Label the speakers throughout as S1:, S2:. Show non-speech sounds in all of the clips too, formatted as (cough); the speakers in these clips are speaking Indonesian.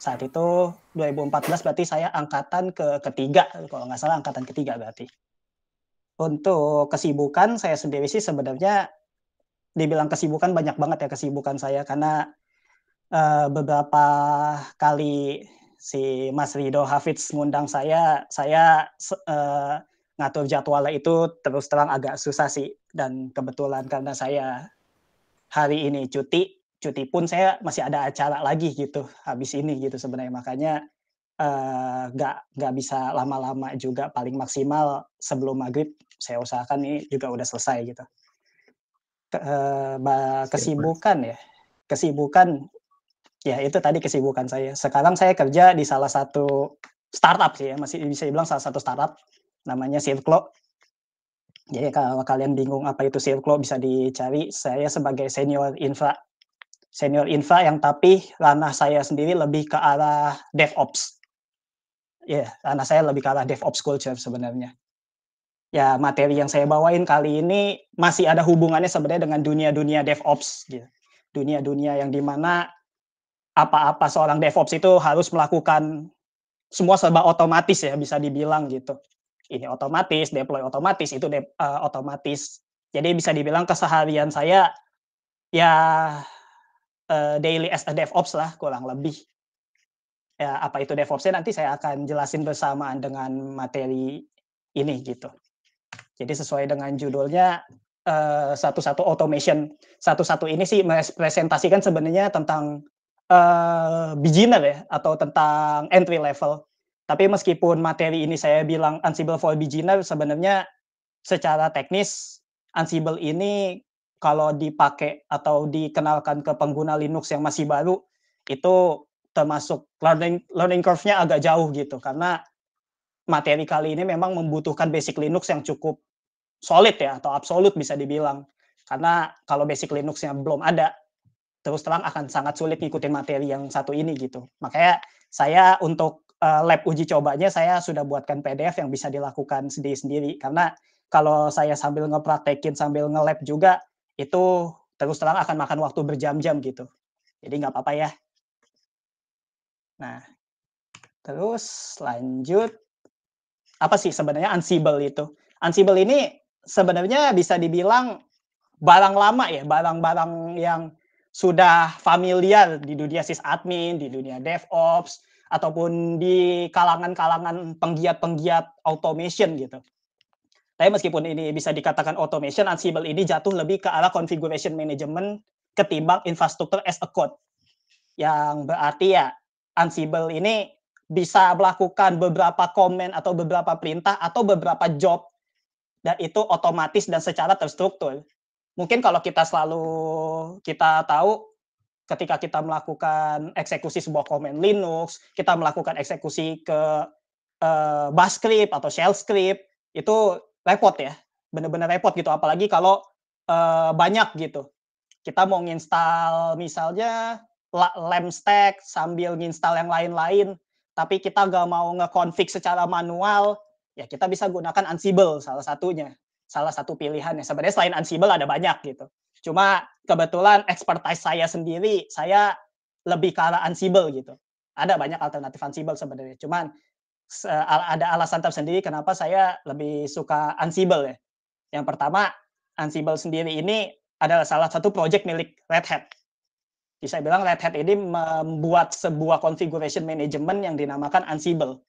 S1: saat itu 2014 berarti saya angkatan ke ketiga kalau nggak salah angkatan ketiga berarti untuk kesibukan saya sendiri sih sebenarnya dibilang kesibukan banyak banget ya kesibukan saya karena uh, beberapa kali si Mas Rido Hafiz mengundang saya saya uh, ngatur jadwalnya itu terus terang agak susah sih dan kebetulan karena saya hari ini cuti cuti pun saya masih ada acara lagi gitu habis ini gitu sebenarnya makanya eh, nggak uh, nggak bisa lama-lama juga paling maksimal sebelum maghrib saya usahakan ini juga udah selesai gitu Ke, uh, kesibukan ya kesibukan ya itu tadi kesibukan saya sekarang saya kerja di salah satu startup sih ya masih bisa dibilang salah satu startup namanya Circlo jadi kalau kalian bingung apa itu Circlo bisa dicari saya sebagai senior infra senior infra yang tapi ranah saya sendiri lebih ke arah DevOps. Ya, yeah, ranah saya lebih ke arah DevOps culture sebenarnya. Ya, materi yang saya bawain kali ini masih ada hubungannya sebenarnya dengan dunia-dunia DevOps. Gitu. Dunia-dunia yang dimana apa-apa seorang DevOps itu harus melakukan semua serba otomatis ya bisa dibilang gitu. Ini otomatis, deploy otomatis, itu de uh, otomatis. Jadi bisa dibilang keseharian saya ya uh, daily as a DevOps lah kurang lebih. Ya, apa itu DevOpsnya nanti saya akan jelasin bersamaan dengan materi ini gitu. Jadi sesuai dengan judulnya eh, satu-satu uh, automation satu-satu ini sih merepresentasikan sebenarnya tentang uh, beginner ya atau tentang entry level. Tapi meskipun materi ini saya bilang Ansible for beginner, sebenarnya secara teknis Ansible ini kalau dipakai atau dikenalkan ke pengguna Linux yang masih baru itu termasuk learning learning curve-nya agak jauh gitu karena materi kali ini memang membutuhkan basic Linux yang cukup solid ya atau absolut bisa dibilang karena kalau basic Linux-nya belum ada terus terang akan sangat sulit ngikutin materi yang satu ini gitu makanya saya untuk eh, lab uji cobanya saya sudah buatkan PDF yang bisa dilakukan sendiri-sendiri karena kalau saya sambil ngepraktekin sambil nge-lab juga itu terus terang akan makan waktu berjam-jam gitu. Jadi nggak apa-apa ya. Nah, terus lanjut. Apa sih sebenarnya Ansible itu? Ansible ini sebenarnya bisa dibilang barang lama ya, barang-barang yang sudah familiar di dunia sysadmin, di dunia DevOps, ataupun di kalangan-kalangan penggiat-penggiat automation gitu. Tapi meskipun ini bisa dikatakan automation, Ansible ini jatuh lebih ke arah configuration management ketimbang infrastruktur as a code. Yang berarti ya Ansible ini bisa melakukan beberapa komen atau beberapa perintah atau beberapa job dan itu otomatis dan secara terstruktur. Mungkin kalau kita selalu kita tahu ketika kita melakukan eksekusi sebuah komen Linux, kita melakukan eksekusi ke uh, bash script atau shell script, itu repot ya bener-bener repot gitu apalagi kalau uh, banyak gitu kita mau nginstal misalnya lem stack sambil nginstal yang lain-lain tapi kita gak mau ngekonfig secara manual ya kita bisa gunakan Ansible salah satunya salah satu pilihannya sebenarnya selain Ansible ada banyak gitu cuma kebetulan expertise saya sendiri saya lebih ke arah Ansible gitu ada banyak alternatif Ansible sebenarnya cuman ada alasan tersendiri kenapa saya lebih suka Ansible ya. Yang pertama, Ansible sendiri ini adalah salah satu project milik Red Hat. Bisa bilang Red Hat ini membuat sebuah configuration management yang dinamakan Ansible.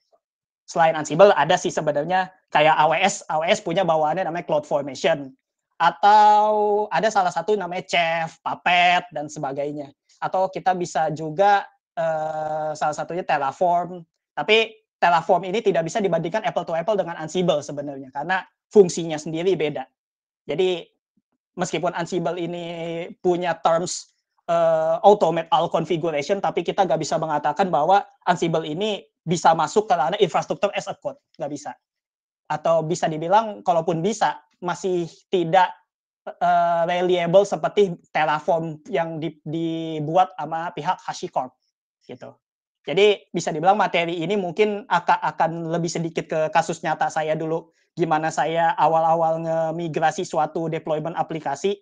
S1: Selain Ansible ada sih sebenarnya kayak AWS, AWS punya bawaannya namanya Cloud Formation atau ada salah satu namanya Chef, Puppet dan sebagainya. Atau kita bisa juga uh, salah satunya Terraform. Tapi Terraform ini tidak bisa dibandingkan apple to apple dengan Ansible sebenarnya karena fungsinya sendiri beda. Jadi meskipun Ansible ini punya terms uh, automate all configuration, tapi kita nggak bisa mengatakan bahwa Ansible ini bisa masuk ke ranah infrastruktur as a code, nggak bisa. Atau bisa dibilang, kalaupun bisa, masih tidak uh, reliable seperti Terraform yang dibuat sama pihak HashiCorp gitu. Jadi bisa dibilang materi ini mungkin akan lebih sedikit ke kasus nyata saya dulu gimana saya awal-awal nge-migrasi suatu deployment aplikasi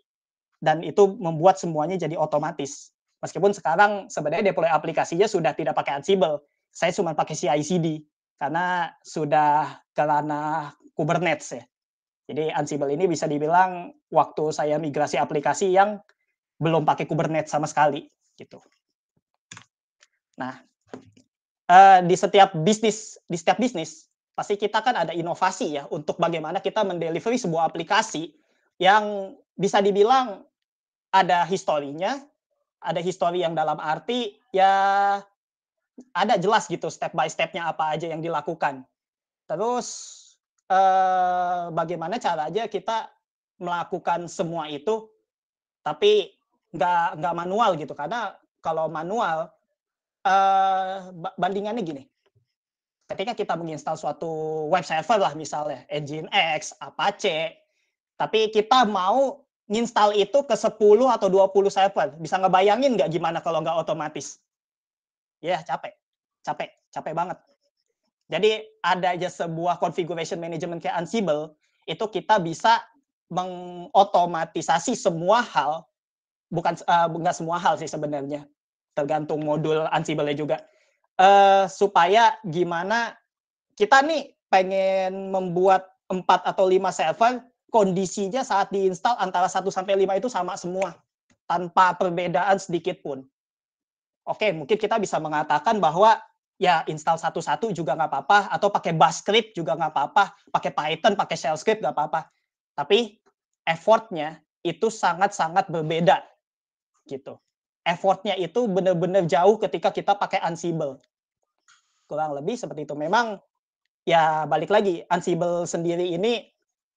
S1: dan itu membuat semuanya jadi otomatis. Meskipun sekarang sebenarnya deploy aplikasinya sudah tidak pakai Ansible, saya cuma pakai CI/CD karena sudah ke Kubernetes ya. Jadi Ansible ini bisa dibilang waktu saya migrasi aplikasi yang belum pakai Kubernetes sama sekali gitu. Nah, Eh, di setiap bisnis di setiap bisnis pasti kita kan ada inovasi ya untuk bagaimana kita mendeliveri sebuah aplikasi yang bisa dibilang ada historinya, ada histori yang dalam arti ya ada jelas gitu step by stepnya apa aja yang dilakukan. Terus eh, bagaimana cara aja kita melakukan semua itu tapi nggak nggak manual gitu karena kalau manual uh, bandingannya gini. Ketika kita menginstal suatu web server lah misalnya, Engine X, Apache, tapi kita mau nginstal itu ke 10 atau 20 server. Bisa ngebayangin nggak gimana kalau nggak otomatis? Ya, yeah, capek. Capek. Capek banget. Jadi ada aja sebuah configuration management kayak Ansible, itu kita bisa mengotomatisasi semua hal bukan uh, eh, enggak semua hal sih sebenarnya tergantung modul Ansible-nya juga. Uh, supaya gimana kita nih pengen membuat 4 atau 5 server, kondisinya saat diinstal antara 1 sampai 5 itu sama semua, tanpa perbedaan sedikit pun. Oke, mungkin kita bisa mengatakan bahwa ya install satu-satu juga nggak apa-apa, atau pakai bash script juga nggak apa-apa, pakai Python, pakai shell script nggak apa-apa. Tapi effortnya itu sangat-sangat berbeda gitu effortnya itu benar-benar jauh ketika kita pakai Ansible. Kurang lebih seperti itu. Memang ya balik lagi, Ansible sendiri ini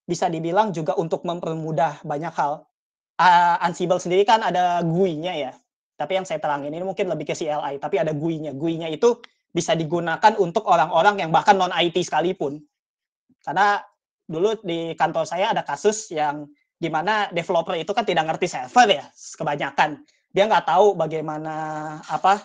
S1: bisa dibilang juga untuk mempermudah banyak hal. Uh, Ansible sendiri kan ada GUI-nya ya. Tapi yang saya terangin ini mungkin lebih ke CLI, tapi ada GUI-nya. GUI-nya itu bisa digunakan untuk orang-orang yang bahkan non-IT sekalipun. Karena dulu di kantor saya ada kasus yang di mana developer itu kan tidak ngerti server ya, kebanyakan dia nggak tahu bagaimana apa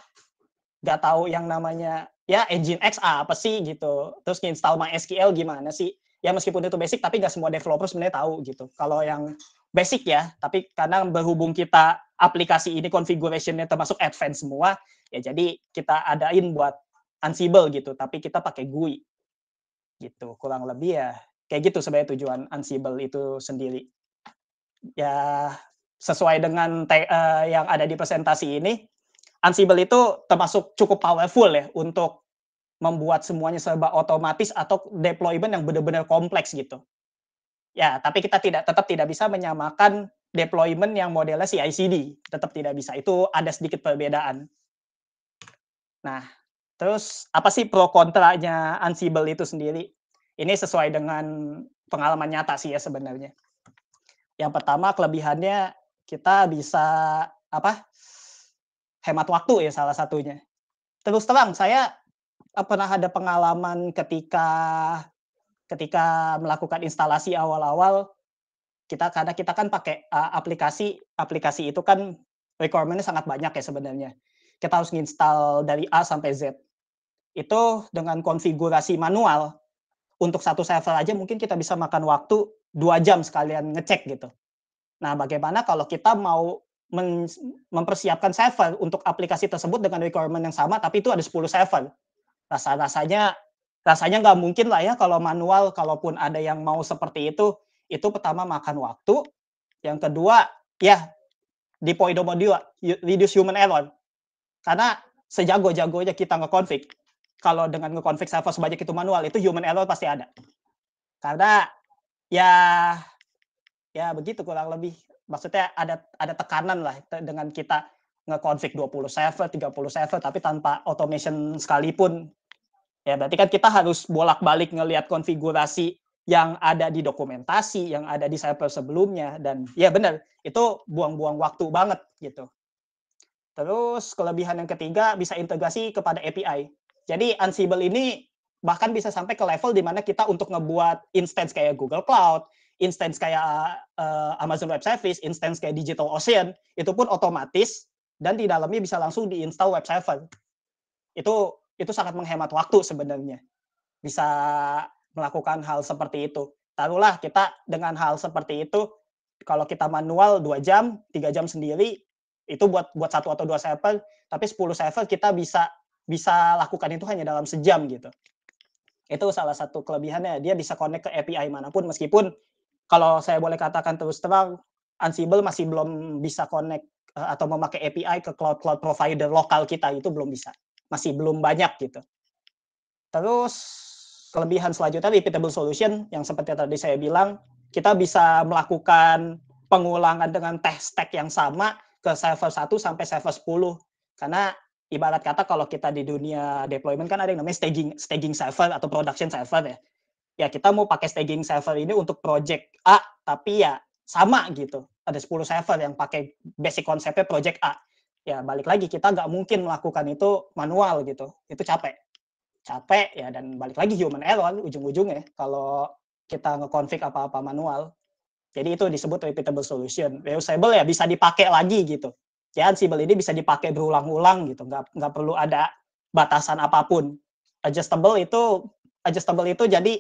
S1: nggak tahu yang namanya ya engine X apa sih gitu terus install MySQL gimana sih ya meskipun itu basic tapi nggak semua developer sebenarnya tahu gitu kalau yang basic ya tapi karena berhubung kita aplikasi ini configurationnya termasuk advance semua ya jadi kita adain buat Ansible gitu tapi kita pakai GUI gitu kurang lebih ya kayak gitu sebenarnya tujuan Ansible itu sendiri ya sesuai dengan uh, yang ada di presentasi ini, Ansible itu termasuk cukup powerful ya untuk membuat semuanya serba otomatis atau deployment yang benar-benar kompleks gitu. Ya, tapi kita tidak tetap tidak bisa menyamakan deployment yang modelnya CI/CD, tetap tidak bisa. Itu ada sedikit perbedaan. Nah, terus apa sih pro kontranya Ansible itu sendiri? Ini sesuai dengan pengalaman nyata sih ya sebenarnya. Yang pertama kelebihannya kita bisa apa hemat waktu ya salah satunya. Terus terang saya eh, pernah ada pengalaman ketika ketika melakukan instalasi awal-awal kita karena kita kan pakai uh, aplikasi aplikasi itu kan requirementnya sangat banyak ya sebenarnya kita harus install dari A sampai Z itu dengan konfigurasi manual untuk satu server aja mungkin kita bisa makan waktu dua jam sekalian ngecek gitu Nah, bagaimana kalau kita mau mempersiapkan server untuk aplikasi tersebut dengan requirement yang sama, tapi itu ada 10 server. Rasa-rasanya rasanya nggak mungkin lah ya kalau manual, kalaupun ada yang mau seperti itu, itu pertama makan waktu, yang kedua ya di poin nomor dua reduce human error. Karena sejago-jagonya kita nge-config, kalau dengan nge-config server sebanyak itu manual, itu human error pasti ada. Karena ya ya begitu kurang lebih maksudnya ada ada tekanan lah dengan kita ngekonfig 20 server, 30 server tapi tanpa automation sekalipun. Ya berarti kan kita harus bolak-balik ngelihat konfigurasi yang ada di dokumentasi, yang ada di server sebelumnya dan ya benar, itu buang-buang waktu banget gitu. Terus kelebihan yang ketiga bisa integrasi kepada API. Jadi Ansible ini bahkan bisa sampai ke level di mana kita untuk ngebuat instance kayak Google Cloud, instance kayak uh, Amazon Web Service, instance kayak Digital Ocean, itu pun otomatis dan di dalamnya bisa langsung diinstal web server. Itu itu sangat menghemat waktu sebenarnya. Bisa melakukan hal seperti itu. Taruhlah kita dengan hal seperti itu kalau kita manual 2 jam, 3 jam sendiri itu buat buat satu atau dua server, tapi 10 server kita bisa bisa lakukan itu hanya dalam sejam gitu itu salah satu kelebihannya dia bisa connect ke API manapun meskipun kalau saya boleh katakan terus terang, Ansible masih belum bisa connect eh, atau memakai API ke cloud-cloud provider lokal kita itu belum bisa. Masih belum banyak gitu. Terus kelebihan selanjutnya repeatable solution yang seperti tadi saya bilang, kita bisa melakukan pengulangan dengan test stack yang sama ke server 1 sampai server 10. Karena ibarat kata kalau kita di dunia deployment kan ada yang namanya staging staging server atau production server ya ya kita mau pakai staging server ini untuk project A tapi ya sama gitu ada 10 server yang pakai basic konsepnya project A ya balik lagi kita nggak mungkin melakukan itu manual gitu itu capek capek ya dan balik lagi human error ujung-ujungnya kalau kita ngekonfig apa-apa manual jadi itu disebut repeatable solution reusable ya bisa dipakai lagi gitu ya Ansible ini bisa dipakai berulang-ulang gitu nggak nggak perlu ada batasan apapun adjustable itu adjustable itu jadi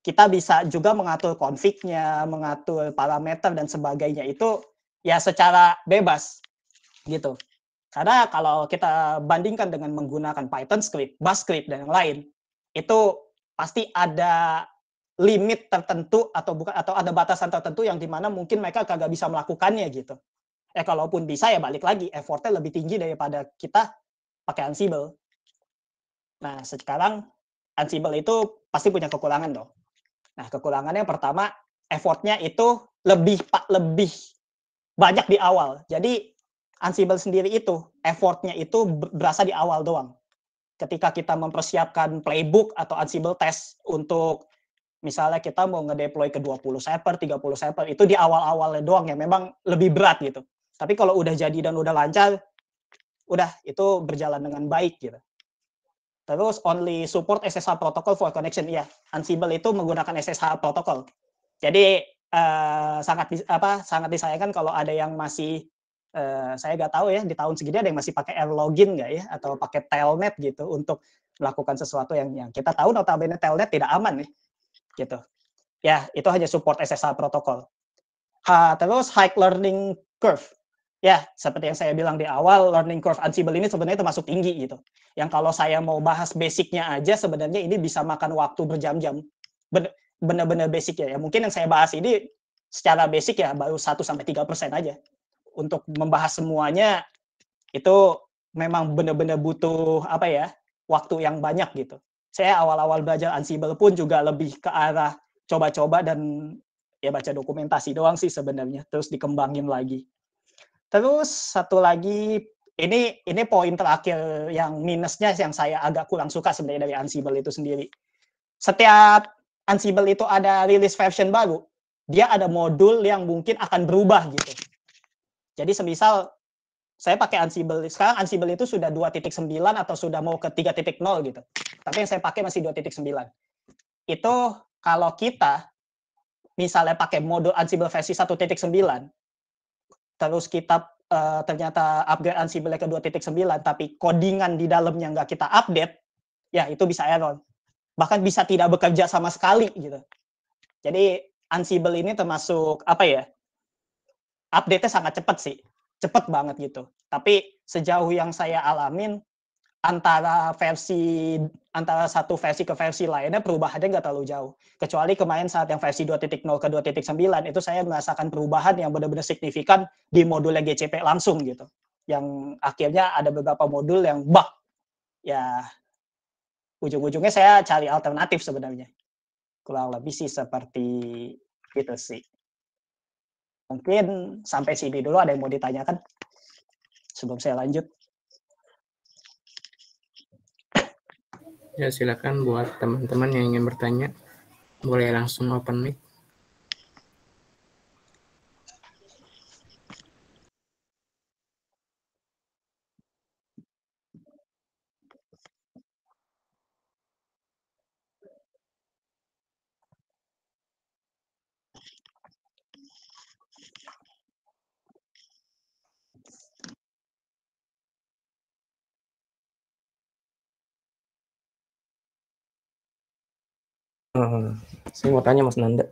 S1: kita bisa juga mengatur konfliknya, mengatur parameter dan sebagainya itu ya secara bebas gitu. Karena kalau kita bandingkan dengan menggunakan Python script, Bash script dan yang lain, itu pasti ada limit tertentu atau bukan atau ada batasan tertentu yang dimana mungkin mereka kagak bisa melakukannya gitu. Eh kalaupun bisa ya balik lagi effortnya lebih tinggi daripada kita pakai Ansible. Nah sekarang Ansible itu pasti punya kekurangan dong. Nah, kekurangannya yang pertama, effortnya itu lebih pak lebih banyak di awal. Jadi Ansible sendiri itu effortnya itu berasa di awal doang. Ketika kita mempersiapkan playbook atau Ansible test untuk misalnya kita mau ngedeploy ke 20 server, 30 server, itu di awal awal doang ya, memang lebih berat gitu. Tapi kalau udah jadi dan udah lancar, udah itu berjalan dengan baik gitu. Terus only support SSH protocol for connection. ya. Ansible itu menggunakan SSH protocol. Jadi uh, sangat apa sangat disayangkan kalau ada yang masih uh, saya nggak tahu ya di tahun segini ada yang masih pakai air login nggak ya atau pakai telnet gitu untuk melakukan sesuatu yang yang kita tahu notabene telnet tidak aman nih ya. gitu. Ya, itu hanya support SSH protocol. terus high learning curve ya seperti yang saya bilang di awal learning curve Ansible ini sebenarnya termasuk tinggi gitu. Yang kalau saya mau bahas basicnya aja sebenarnya ini bisa makan waktu berjam-jam. Benar-benar basic ya. Mungkin yang saya bahas ini secara basic ya baru 1 sampai tiga persen aja. Untuk membahas semuanya itu memang benar-benar butuh apa ya? waktu yang banyak gitu. Saya awal-awal belajar Ansible pun juga lebih ke arah coba-coba dan ya baca dokumentasi doang sih sebenarnya terus dikembangin lagi Terus satu lagi ini ini poin terakhir yang minusnya yang saya agak kurang suka sebenarnya dari Ansible itu sendiri. Setiap Ansible itu ada rilis version baru, dia ada modul yang mungkin akan berubah gitu. Jadi semisal saya pakai Ansible, sekarang Ansible itu sudah 2.9 atau sudah mau ke 3.0 gitu. Tapi yang saya pakai masih 2.9. Itu kalau kita misalnya pakai modul Ansible versi 1.9, terus kita uh, ternyata upgrade Ansible ke 2.9 tapi codingan di dalamnya nggak kita update, ya itu bisa error. Bahkan bisa tidak bekerja sama sekali gitu. Jadi Ansible ini termasuk apa ya? Update-nya sangat cepat sih. Cepat banget gitu. Tapi sejauh yang saya alamin antara versi antara satu versi ke versi lainnya perubahannya nggak terlalu jauh. Kecuali kemarin saat yang versi 2.0 ke 2.9 itu saya merasakan perubahan yang benar-benar signifikan di modulnya GCP langsung gitu. Yang akhirnya ada beberapa modul yang bug. Ya ujung-ujungnya saya cari alternatif sebenarnya. Kurang lebih sih seperti itu sih. Mungkin sampai sini dulu ada yang mau ditanyakan sebelum saya lanjut.
S2: Ya silakan buat teman-teman yang ingin bertanya boleh langsung open mic. Uh, saya mau tanya Mas Nanda.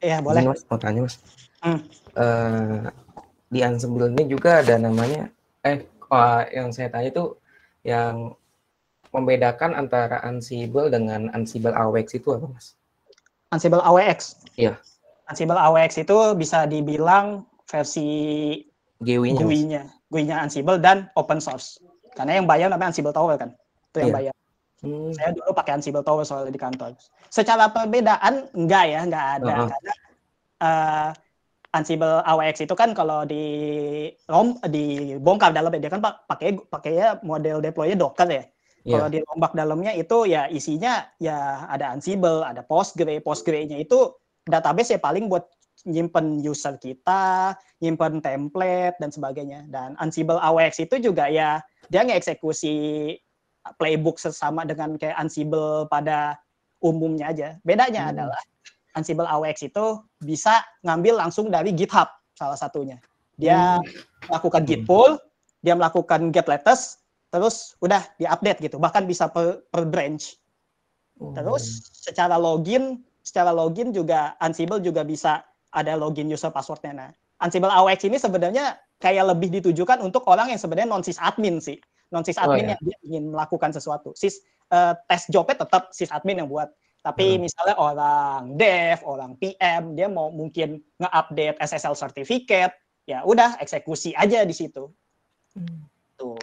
S2: Iya boleh. mas mau tanya Mas. Hmm. Uh, di ensemble ini juga ada namanya eh uh, yang saya tanya itu yang membedakan antara Ansible dengan Ansible AWX itu apa Mas? Ansible AWX. Iya.
S1: Ansible AWX itu bisa dibilang versi
S2: GUI-nya. GUI-nya,
S1: gui Ansible dan open source. Karena yang bayar namanya Ansible Tower kan. Itu yang yeah. bayar. Hmm. Saya dulu pakai Ansible Tower soalnya di kantor. Secara perbedaan enggak ya, enggak ada uh -huh. karena uh, Ansible AWX itu kan kalau di rom di bongkar dalamnya dia kan pakai pakai model deploy-nya Docker ya. Yeah. di dirombak dalamnya itu ya isinya ya ada Ansible, ada Postgre. Postgre-nya itu database ya paling buat nyimpen user kita, nyimpen template dan sebagainya. Dan Ansible AWX itu juga ya dia ngeksekusi playbook sesama dengan kayak Ansible pada umumnya aja. Bedanya hmm. adalah Ansible AWX itu bisa ngambil langsung dari GitHub salah satunya. Dia hmm. melakukan git hmm. pull, dia melakukan get latest, terus udah diupdate gitu. Bahkan bisa per, per branch. Oh. Terus secara login, secara login juga Ansible juga bisa ada login user passwordnya. Nah, Ansible AWX ini sebenarnya kayak lebih ditujukan untuk orang yang sebenarnya non sysadmin sih non sis oh, admin oh, yang dia ingin melakukan sesuatu sis uh, eh, tes jobnya tetap sis admin yang buat tapi hmm. misalnya orang dev orang PM dia mau mungkin nge-update SSL certificate ya udah eksekusi aja di situ hmm. tuh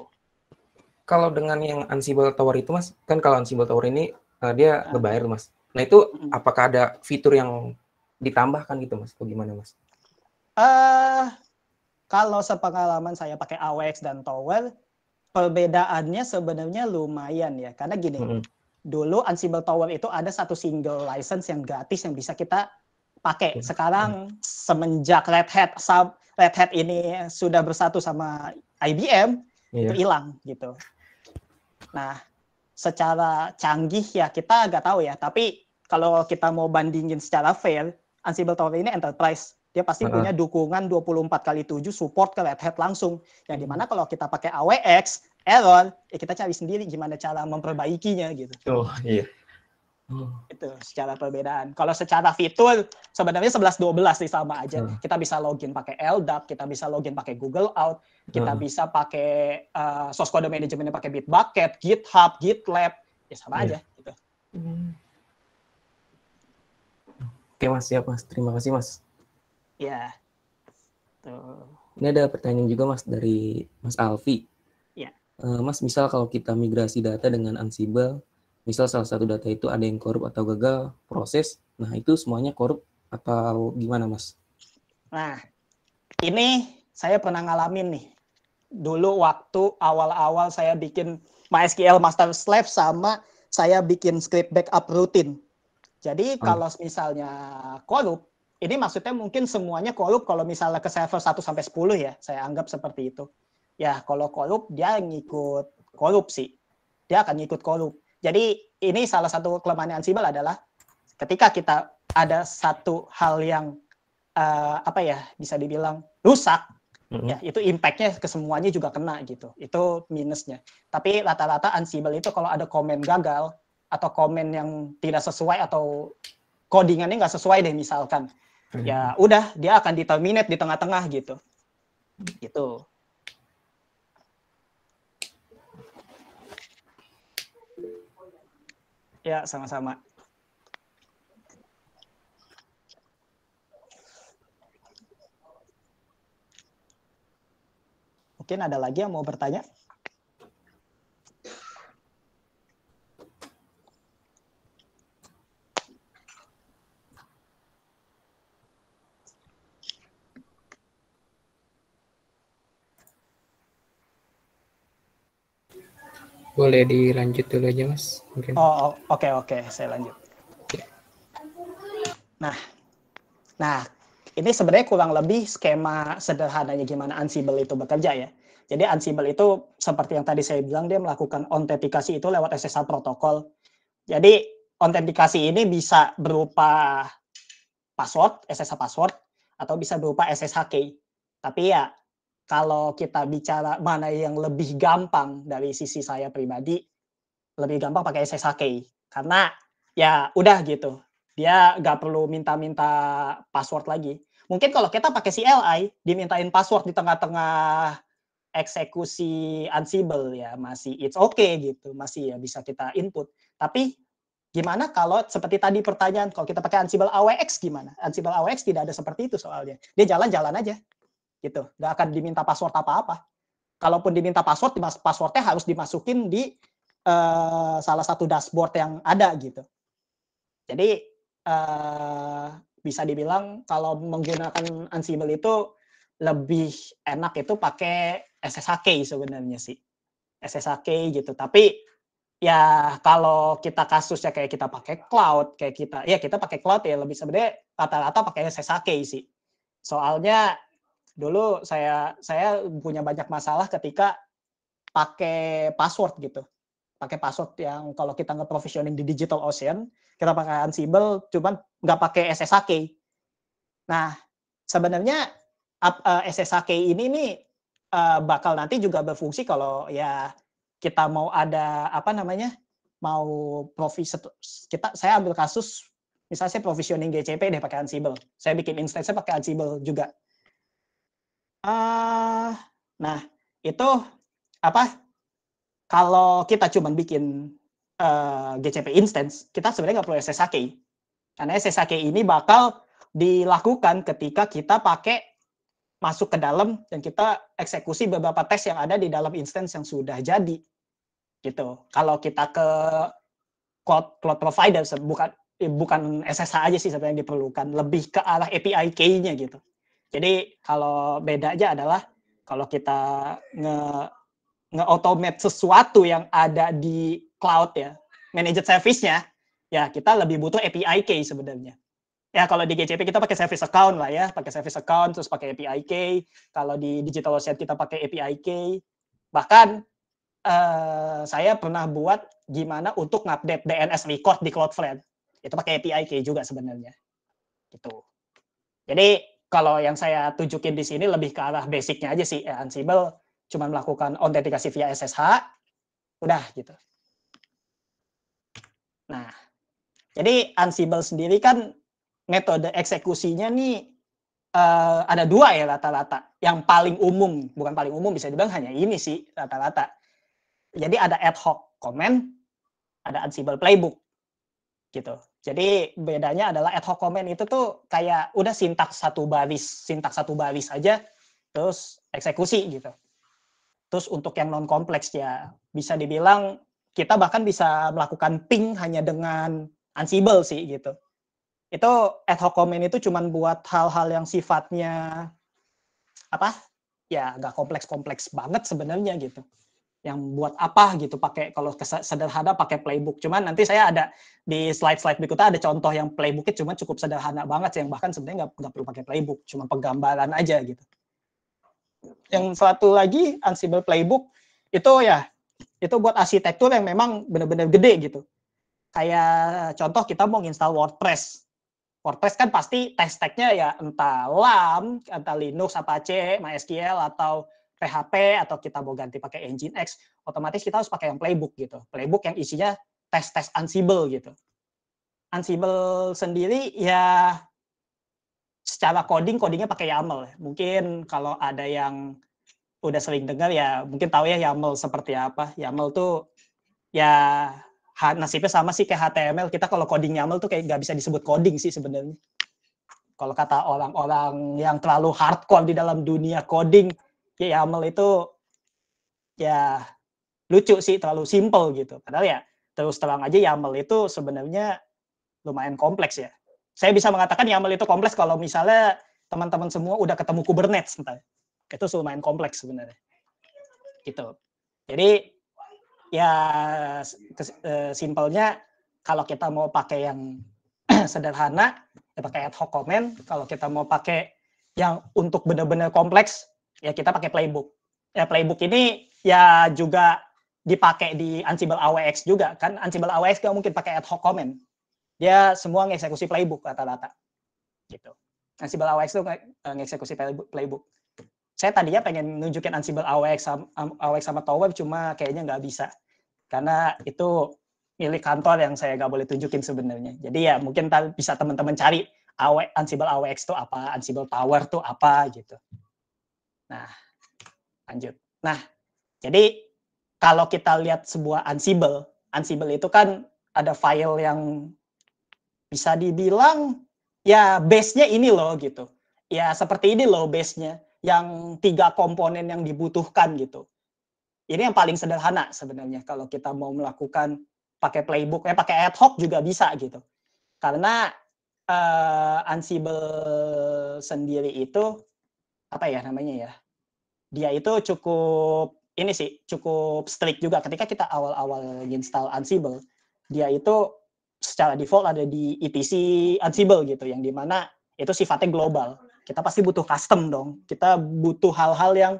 S2: kalau dengan yang Ansible Tower itu mas kan kalau Ansible Tower ini uh, dia nah. ngebayar mas nah itu hmm. apakah ada fitur yang ditambahkan gitu mas atau gimana mas?
S1: Uh, kalau sepengalaman saya pakai AWX dan Tower perbedaannya sebenarnya lumayan ya karena gini mm -hmm. dulu Ansible Tower itu ada satu single license yang gratis yang bisa kita pakai sekarang mm -hmm. semenjak Red Hat sub Red Hat ini sudah bersatu sama IBM yeah. itu hilang gitu nah secara canggih ya kita nggak tahu ya tapi kalau kita mau bandingin secara fair Ansible Tower ini enterprise dia pasti uh-huh. punya dukungan 24 kali 7 support ke Red Hat langsung. Yang dimana kalau kita pakai AWX, error ya kita cari sendiri gimana cara memperbaikinya gitu oh iya oh. itu secara perbedaan kalau secara fitur sebenarnya 11 12 sih sama aja oh. kita bisa login pakai LDAP kita bisa login pakai Google Out kita oh. bisa pakai uh, source code management pakai Bitbucket GitHub GitLab ya sama yeah. aja gitu
S2: Mm. Oke mas, siap mas. Terima kasih mas.
S1: Ya. Tuh.
S2: Ini ada pertanyaan juga mas dari Mas Alfi. Eh, Mas, misal kalau kita migrasi data dengan Ansible, misal salah satu data itu ada yang korup atau gagal proses, nah itu semuanya korup atau gimana, Mas?
S1: Nah, ini saya pernah ngalamin nih. Dulu waktu awal-awal saya bikin MySQL master slave sama saya bikin script backup rutin. Jadi hmm. kalau misalnya korup, ini maksudnya mungkin semuanya korup kalau misalnya ke server 1 sampai 10 ya, saya anggap seperti itu ya kalau korup dia ngikut korupsi. Dia akan ngikut korup. Jadi ini salah satu kelemahan Ansible adalah ketika kita ada satu hal yang uh, apa ya bisa dibilang rusak mm ya itu impactnya ke semuanya juga kena gitu itu minusnya tapi rata-rata Ansible itu kalau ada komen gagal atau komen yang tidak sesuai atau codingannya nggak sesuai deh misalkan ya mm-hmm. udah dia akan diterminate di tengah-tengah gitu gitu Ya, sama-sama. Mungkin ada lagi yang mau bertanya?
S2: boleh dilanjut dulu
S1: aja mas mungkin oh, oh oke okay, oke okay. saya lanjut ya. nah nah ini sebenarnya kurang lebih skema sederhananya gimana Ansible itu bekerja ya jadi Ansible itu seperti yang tadi saya bilang dia melakukan autentikasi itu lewat SSH protokol jadi autentikasi ini bisa berupa password SSH password atau bisa berupa SSH key tapi ya kalau kita bicara mana yang lebih gampang dari sisi saya pribadi, lebih gampang pakai SSHK. Karena ya udah gitu, dia nggak perlu minta-minta password lagi. Mungkin kalau kita pakai CLI, dimintain password di tengah-tengah eksekusi Ansible ya masih it's okay gitu, masih ya bisa kita input. Tapi gimana kalau seperti tadi pertanyaan kalau kita pakai Ansible AWX gimana? Ansible AWX tidak ada seperti itu soalnya. Dia jalan-jalan aja gitu nggak akan diminta password apa-apa kalaupun diminta password passwordnya harus dimasukin di uh, salah satu dashboard yang ada gitu jadi uh, bisa dibilang kalau menggunakan Ansible itu lebih enak itu pakai SSHK sebenarnya sih SSHK gitu tapi ya kalau kita kasusnya kayak kita pakai cloud kayak kita ya kita pakai cloud ya lebih sebenarnya rata-rata pakai SSHK sih soalnya Dulu saya saya punya banyak masalah ketika pakai password gitu. Pakai password yang kalau kita nge-provisioning di Digital Ocean, kita pakai Ansible, cuman nggak pakai SSH Nah, sebenarnya SSH eh, ini nih eh, bakal nanti juga berfungsi kalau ya kita mau ada apa namanya mau provi kita saya ambil kasus misalnya saya provisioning GCP deh pakai Ansible saya bikin instance saya pakai Ansible juga Uh, nah, itu apa? Kalau kita cuma bikin uh, eh, GCP instance, kita sebenarnya nggak perlu SSHK. Karena SSHK ini bakal dilakukan ketika kita pakai masuk ke dalam dan kita eksekusi beberapa tes yang ada di dalam instance yang sudah jadi. Gitu. Kalau kita ke cloud, cloud provider bukan eh, bukan SSH aja sih sebenarnya diperlukan, lebih ke arah API key-nya gitu. Jadi kalau beda aja adalah kalau kita nge nge-automate sesuatu yang ada di cloud ya, managed service-nya, ya kita lebih butuh API key sebenarnya. Ya kalau di GCP kita pakai service account lah ya, pakai service account terus pakai API key. Kalau di digital ocean kita pakai API key. Bahkan eh, saya pernah buat gimana untuk ngupdate DNS record di Cloudflare. Itu pakai API key juga sebenarnya. Gitu. Jadi kalau yang saya tunjukin di sini lebih ke arah basicnya aja sih. Ya, Ansible cuma melakukan autentikasi via SSH, udah gitu. Nah, jadi Ansible sendiri kan metode eksekusinya nih uh, ada dua ya rata-rata. Yang paling umum, bukan paling umum bisa dibilang hanya ini sih rata-rata. Jadi ada ad hoc comment, ada Ansible playbook gitu. Jadi bedanya adalah ad hoc comment itu tuh kayak udah sintaks satu baris, sintaks satu baris aja, terus eksekusi gitu. Terus untuk yang non kompleks ya bisa dibilang kita bahkan bisa melakukan ping hanya dengan Ansible sih gitu. Itu ad hoc comment itu cuman buat hal-hal yang sifatnya apa? Ya nggak kompleks-kompleks banget sebenarnya gitu yang buat apa gitu pakai kalau sederhana pakai playbook cuman nanti saya ada di slide slide berikutnya ada contoh yang playbook playbooknya cuman cukup sederhana banget sih yang bahkan sebenarnya nggak perlu pakai playbook cuma penggambaran aja gitu yang satu lagi Ansible playbook itu ya itu buat arsitektur yang memang benar-benar gede gitu kayak contoh kita mau install WordPress WordPress kan pasti test nya ya entah LAM, entah Linux, Apache, MySQL, atau PHP atau kita mau ganti pakai engine X, otomatis kita harus pakai yang playbook gitu. Playbook yang isinya tes-tes Ansible gitu. Ansible sendiri ya secara coding codingnya pakai YAML. Mungkin kalau ada yang udah sering dengar ya mungkin tahu ya YAML seperti apa. YAML tuh ya nasibnya sama sih kayak HTML. Kita kalau coding YAML tuh kayak nggak bisa disebut coding sih sebenarnya. Kalau kata orang-orang yang terlalu hardcore di dalam dunia coding, Ya YAML itu ya lucu sih terlalu simple gitu padahal ya terus terang aja YAML itu sebenarnya lumayan kompleks ya saya bisa mengatakan YAML itu kompleks kalau misalnya teman-teman semua udah ketemu Kubernetes entah itu lumayan kompleks sebenarnya gitu jadi ya eh, simpelnya kalau kita mau pakai yang (clears throat) sederhana ya pakai ad hoc comment kalau kita mau pakai yang untuk benar-benar kompleks ya kita pakai playbook. Ya, playbook ini ya juga dipakai di Ansible AWX juga kan Ansible AWX nggak mungkin pakai ad hoc comment. Dia semua ngeksekusi playbook rata-rata. Gitu. Ansible AWX itu e, ngeksekusi playbook. Saya tadinya pengen nunjukin Ansible AWX sama, AWX sama Tower cuma kayaknya nggak bisa. Karena itu milik kantor yang saya nggak boleh tunjukin sebenarnya. Jadi ya mungkin bisa teman-teman cari Ansible AWX itu apa, Ansible Tower itu apa gitu. Nah, lanjut. Nah, jadi kalau kita lihat sebuah Ansible, Ansible itu kan ada file yang bisa dibilang ya base-nya ini loh gitu. Ya seperti ini loh base-nya yang tiga komponen yang dibutuhkan gitu. Ini yang paling sederhana sebenarnya kalau kita mau melakukan pakai playbook, eh pakai ad hoc juga bisa gitu. Karena uh, Ansible sendiri itu apa ya namanya ya? dia itu cukup ini sih cukup strict juga ketika kita awal-awal install Ansible dia itu secara default ada di etc Ansible gitu yang dimana itu sifatnya global kita pasti butuh custom dong kita butuh hal-hal yang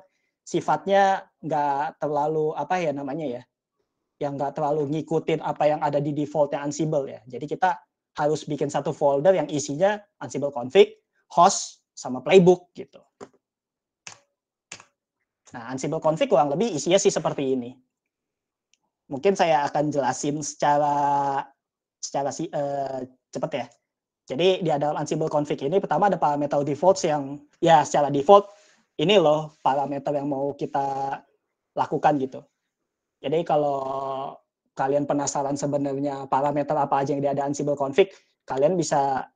S1: sifatnya nggak terlalu apa ya namanya ya yang nggak terlalu ngikutin apa yang ada di defaultnya Ansible ya jadi kita harus bikin satu folder yang isinya Ansible config host sama playbook gitu Nah, Ansible config kurang lebih isinya sih seperti ini. Mungkin saya akan jelasin secara secara si, uh, eh, cepat ya. Jadi di dalam Ansible config ini pertama ada parameter default yang ya secara default ini loh parameter yang mau kita lakukan gitu. Jadi kalau kalian penasaran sebenarnya parameter apa aja yang ada Ansible config, kalian bisa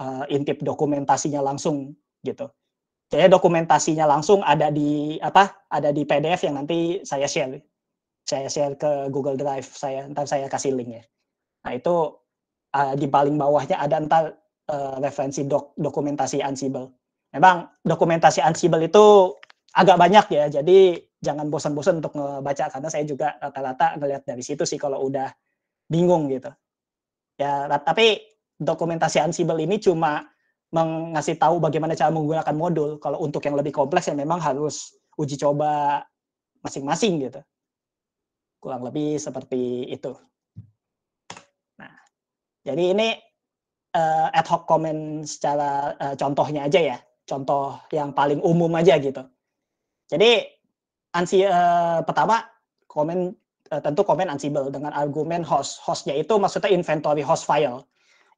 S1: uh, intip dokumentasinya langsung gitu. Jadi dokumentasinya langsung ada di apa? Ada di PDF yang nanti saya share. Saya share ke Google Drive saya, ntar saya kasih link ya. Nah, itu uh, di paling bawahnya ada ntar uh, referensi dok, dokumentasi Ansible. Memang dokumentasi Ansible itu agak banyak ya. Jadi jangan bosan-bosan untuk ngebaca karena saya juga rata-rata ngelihat dari situ sih kalau udah bingung gitu. Ya, tapi dokumentasi Ansible ini cuma mengasih tahu bagaimana cara menggunakan modul. Kalau untuk yang lebih kompleks ya memang harus uji coba masing-masing gitu. Kurang lebih seperti itu. Nah, jadi ini uh, ad hoc comment secara uh, contohnya aja ya. Contoh yang paling umum aja gitu. Jadi ansi uh, pertama komen uh, tentu komen ansible dengan argumen host. Hostnya itu maksudnya inventory host file.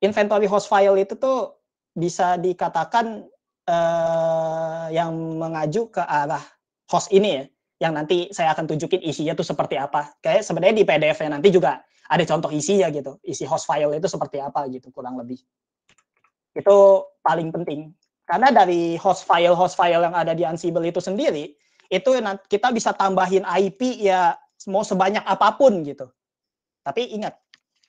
S1: Inventory host file itu tuh bisa dikatakan eh, yang mengaju ke arah host ini ya, yang nanti saya akan tunjukin isinya tuh seperti apa. Kayak sebenarnya di PDF-nya nanti juga ada contoh isinya gitu, isi host file itu seperti apa gitu kurang lebih. Itu paling penting. Karena dari host file host file yang ada di Ansible itu sendiri, itu kita bisa tambahin IP ya mau sebanyak apapun gitu. Tapi ingat,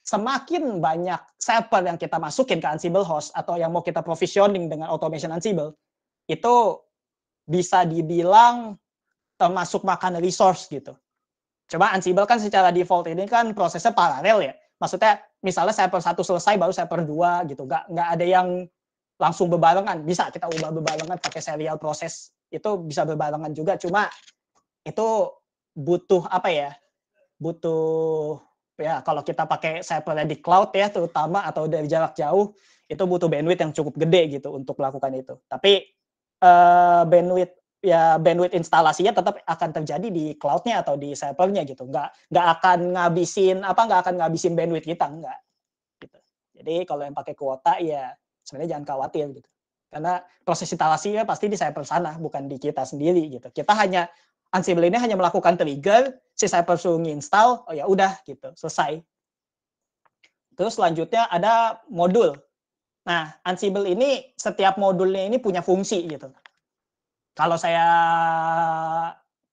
S1: semakin banyak server yang kita masukin ke Ansible host atau yang mau kita provisioning dengan automation Ansible, itu bisa dibilang termasuk makan resource gitu. Coba Ansible kan secara default ini kan prosesnya paralel ya. Maksudnya misalnya server satu selesai baru server dua gitu. Gak, nggak ada yang langsung berbarengan. Bisa kita ubah berbarengan pakai serial proses. Itu bisa berbarengan juga. Cuma itu butuh apa ya? Butuh ya kalau kita pakai servernya di cloud ya terutama atau dari jarak jauh itu butuh bandwidth yang cukup gede gitu untuk melakukan itu. Tapi uh, bandwidth ya bandwidth instalasinya tetap akan terjadi di cloudnya atau di servernya gitu. Nggak nggak akan ngabisin apa nggak akan ngabisin bandwidth kita nggak. Gitu. Jadi kalau yang pakai kuota ya sebenarnya jangan khawatir gitu. Karena proses instalasinya pasti di server sana bukan di kita sendiri gitu. Kita hanya Ansible ini hanya melakukan trigger, si server suruh install, oh ya udah gitu, selesai. Terus selanjutnya ada modul. Nah, Ansible ini setiap modulnya ini punya fungsi gitu. Kalau saya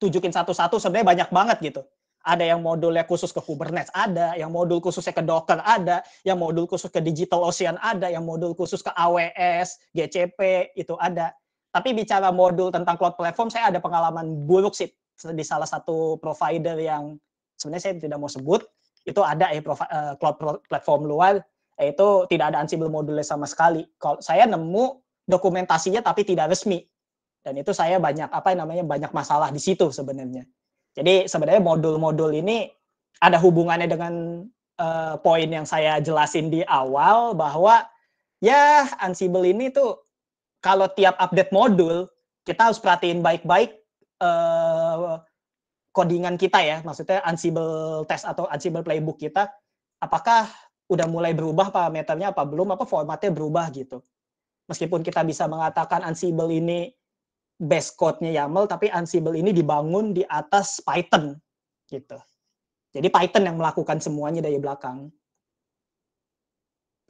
S1: tunjukin satu-satu sebenarnya banyak banget gitu. Ada yang modulnya khusus ke Kubernetes, ada yang modul khususnya ke Docker, ada yang modul khusus ke Digital Ocean, ada yang modul khusus ke AWS, GCP, itu ada. Tapi bicara modul tentang cloud platform, saya ada pengalaman buruk sih di salah satu provider yang sebenarnya saya tidak mau sebut. Itu ada eh, eh cloud platform luar, yaitu tidak ada Ansible modulnya sama sekali. Kalau saya nemu dokumentasinya tapi tidak resmi. Dan itu saya banyak apa namanya banyak masalah di situ sebenarnya. Jadi sebenarnya modul-modul ini ada hubungannya dengan uh, poin yang saya jelasin di awal bahwa ya Ansible ini tuh kalau tiap update modul kita harus perhatiin baik-baik uh, codingan kita ya, maksudnya Ansible test atau Ansible playbook kita, apakah udah mulai berubah parameternya apa belum, apa formatnya berubah gitu. Meskipun kita bisa mengatakan Ansible ini base code-nya YAML, tapi Ansible ini dibangun di atas Python gitu. Jadi Python yang melakukan semuanya dari belakang.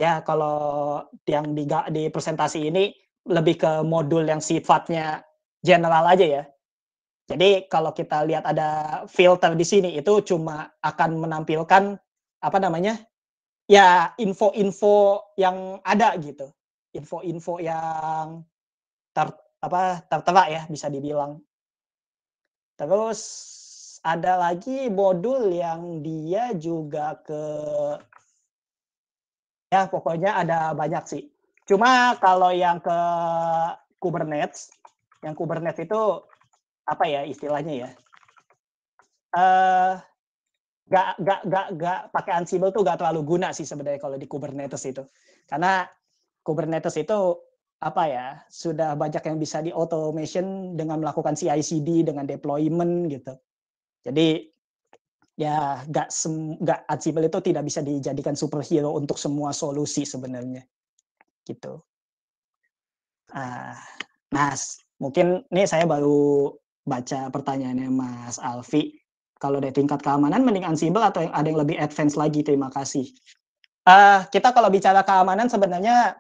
S1: Ya, kalau yang di, di presentasi ini lebih ke modul yang sifatnya general aja ya. Jadi kalau kita lihat ada filter di sini itu cuma akan menampilkan apa namanya? ya info-info yang ada gitu. Info-info yang ter, apa tertera ya bisa dibilang. Terus ada lagi modul yang dia juga ke ya pokoknya ada banyak sih Cuma kalau yang ke Kubernetes, yang Kubernetes itu apa ya istilahnya ya? Uh, eh, gak gak gak gak pakai Ansible tuh gak terlalu guna sih sebenarnya kalau di Kubernetes itu, karena Kubernetes itu apa ya sudah banyak yang bisa di automation dengan melakukan CI/CD dengan deployment gitu. Jadi ya gak sem gak Ansible itu tidak bisa dijadikan superhero untuk semua solusi sebenarnya gitu. Uh, nah, mungkin ini saya baru baca pertanyaannya Mas Alfi. Kalau dari tingkat keamanan, mending Ansible atau yang ada yang lebih advance lagi? Terima kasih. Uh, kita kalau bicara keamanan sebenarnya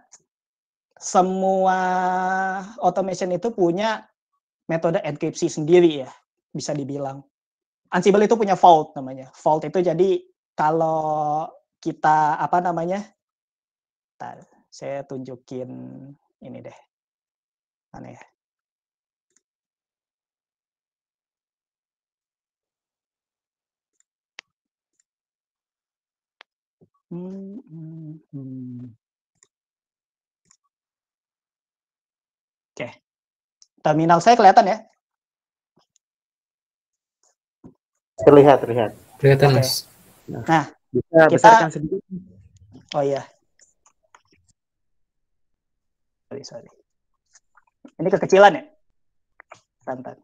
S1: semua automation itu punya metode enkripsi sendiri ya, bisa dibilang. Ansible itu punya fault namanya. Fault itu jadi kalau kita apa namanya? Bentar saya tunjukin ini deh. Mana ya? Hmm, hmm, hmm. Oke. Terminal saya kelihatan ya?
S2: Terlihat, terlihat. Kelihatan, okay. Mas.
S1: Nah, nah, bisa kita... besarkan sedikit. Oh iya sorry sorry ini kekecilan ya Tantan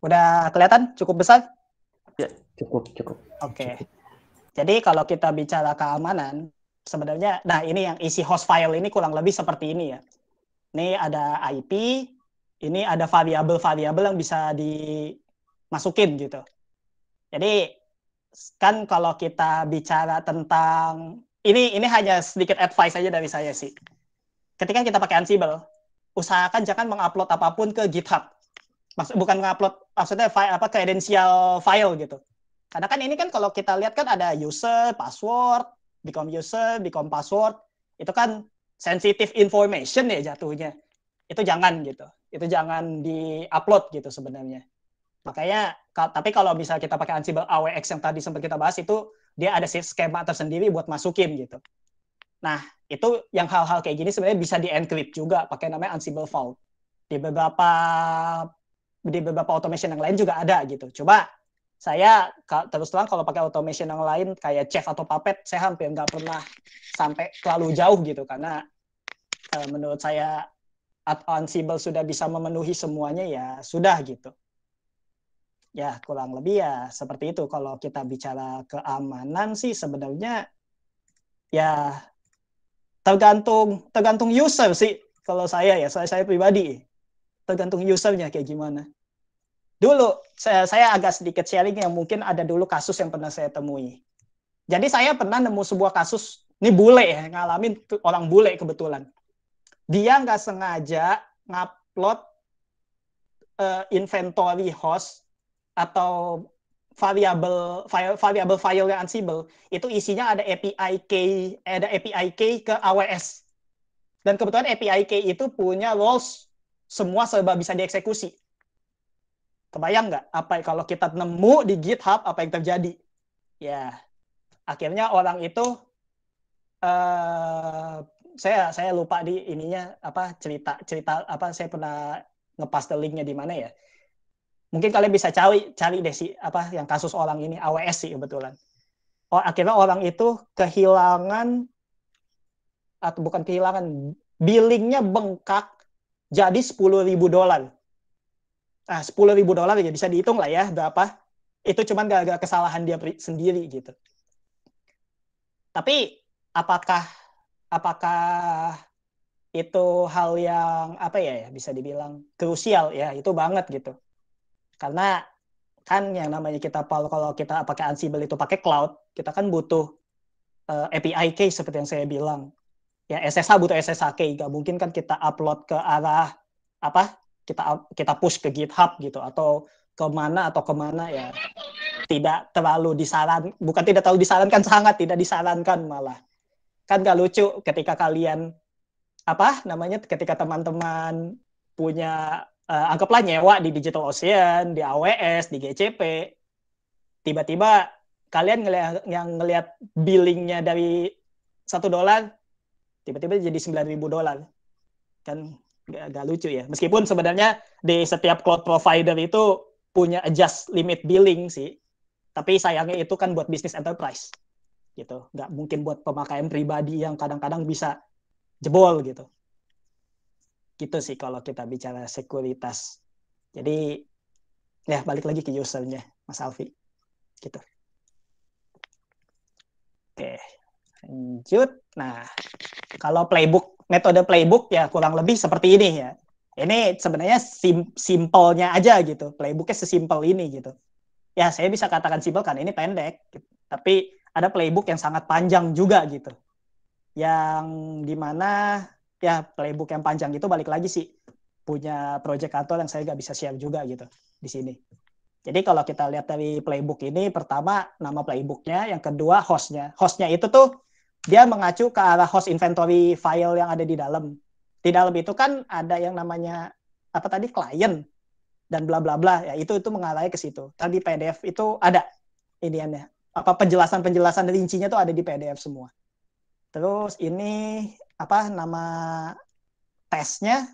S1: Udah kelihatan cukup besar? Ya, cukup, cukup. Oke. Okay. Jadi kalau kita bicara keamanan, sebenarnya nah ini yang isi host file ini kurang lebih seperti ini ya. Ini ada IP, ini ada variabel-variabel yang bisa dimasukin gitu. Jadi kan kalau kita bicara tentang ini ini hanya sedikit advice aja dari saya sih. Ketika kita pakai Ansible, usahakan jangan mengupload apapun ke GitHub maksud bukan ngupload maksudnya file apa kredensial file gitu karena kan ini kan kalau kita lihat kan ada user password become user become password itu kan sensitive information ya jatuhnya itu jangan gitu itu jangan di upload gitu sebenarnya makanya tapi kalau bisa kita pakai Ansible AWX yang tadi sempat kita bahas itu dia ada skema tersendiri buat masukin gitu nah itu yang hal-hal kayak gini sebenarnya bisa di-encrypt juga pakai namanya Ansible Vault di beberapa di beberapa automation yang lain juga ada gitu. Coba saya terus terang kalau pakai automation yang lain kayak Chef atau Puppet, saya hampir nggak pernah sampai terlalu jauh gitu karena uh, menurut saya at Ansible sudah bisa memenuhi semuanya ya sudah gitu. Ya kurang lebih ya seperti itu kalau kita bicara keamanan sih sebenarnya ya tergantung tergantung user sih kalau saya ya saya saya pribadi tergantung usernya kayak gimana. Dulu saya, saya agak sedikit sharing yang mungkin ada dulu kasus yang pernah saya temui. Jadi saya pernah nemu sebuah kasus, ini bule ya, ngalamin orang bule kebetulan. Dia nggak sengaja ngupload uh, inventory host atau variable file variable file yang Ansible itu isinya ada API key ada API key ke AWS dan kebetulan API key itu punya roles semua serba bisa dieksekusi. Kebayang nggak apa kalau kita nemu di GitHub apa yang terjadi? Ya, akhirnya orang itu uh, saya saya lupa di ininya apa cerita cerita apa saya pernah ngepas linknya di mana ya? Mungkin kalian bisa cari cari deh si apa yang kasus orang ini AWS sih kebetulan. Oh, akhirnya orang itu kehilangan atau bukan kehilangan billingnya bengkak jadi ribu dolar. Nah, ribu dolar ya bisa dihitung lah ya berapa. Itu cuman gara-gara kesalahan dia sendiri gitu. Tapi apakah apakah itu hal yang apa ya, ya, bisa dibilang krusial ya itu banget gitu karena kan yang namanya kita kalau kita pakai Ansible itu pakai cloud kita kan butuh uh, eh, API case seperti yang saya bilang ya SSH butuh SSH key nggak mungkin kan kita upload ke arah apa kita kita push ke GitHub gitu atau kemana atau kemana ya tidak terlalu disaran bukan tidak terlalu disarankan sangat tidak disarankan malah kan gak lucu ketika kalian apa namanya ketika teman-teman punya uh, anggaplah nyewa di Digital Ocean di AWS di GCP tiba-tiba kalian ngeliat, yang ngelihat billingnya dari satu dolar tiba-tiba jadi 9.000 dolar kan gak, lucu ya meskipun sebenarnya di setiap cloud provider itu punya adjust limit billing sih tapi sayangnya itu kan buat bisnis enterprise gitu nggak mungkin buat pemakaian pribadi yang kadang-kadang bisa jebol gitu gitu sih kalau kita bicara sekuritas jadi ya balik lagi ke usernya Mas Alfi gitu oke okay. Lanjut. Nah, kalau playbook, metode playbook ya kurang lebih seperti ini ya. Ini sebenarnya sim simpelnya aja gitu. Playbooknya sesimpel ini gitu. Ya, saya bisa katakan simpel karena ini pendek. Gitu. Tapi ada playbook yang sangat panjang juga gitu. Yang dimana ya playbook yang panjang itu balik lagi sih punya project kantor yang saya nggak bisa share juga gitu di sini. Jadi kalau kita lihat dari playbook ini, pertama nama playbooknya, yang kedua hostnya. Hostnya itu tuh dia mengacu ke arah host inventory file yang ada di dalam. Di dalam itu kan ada yang namanya apa tadi client dan bla bla bla ya itu itu mengarahnya ke situ. Tadi PDF itu ada iniannya. Apa penjelasan-penjelasan rincinya itu ada di PDF semua. Terus ini apa nama tesnya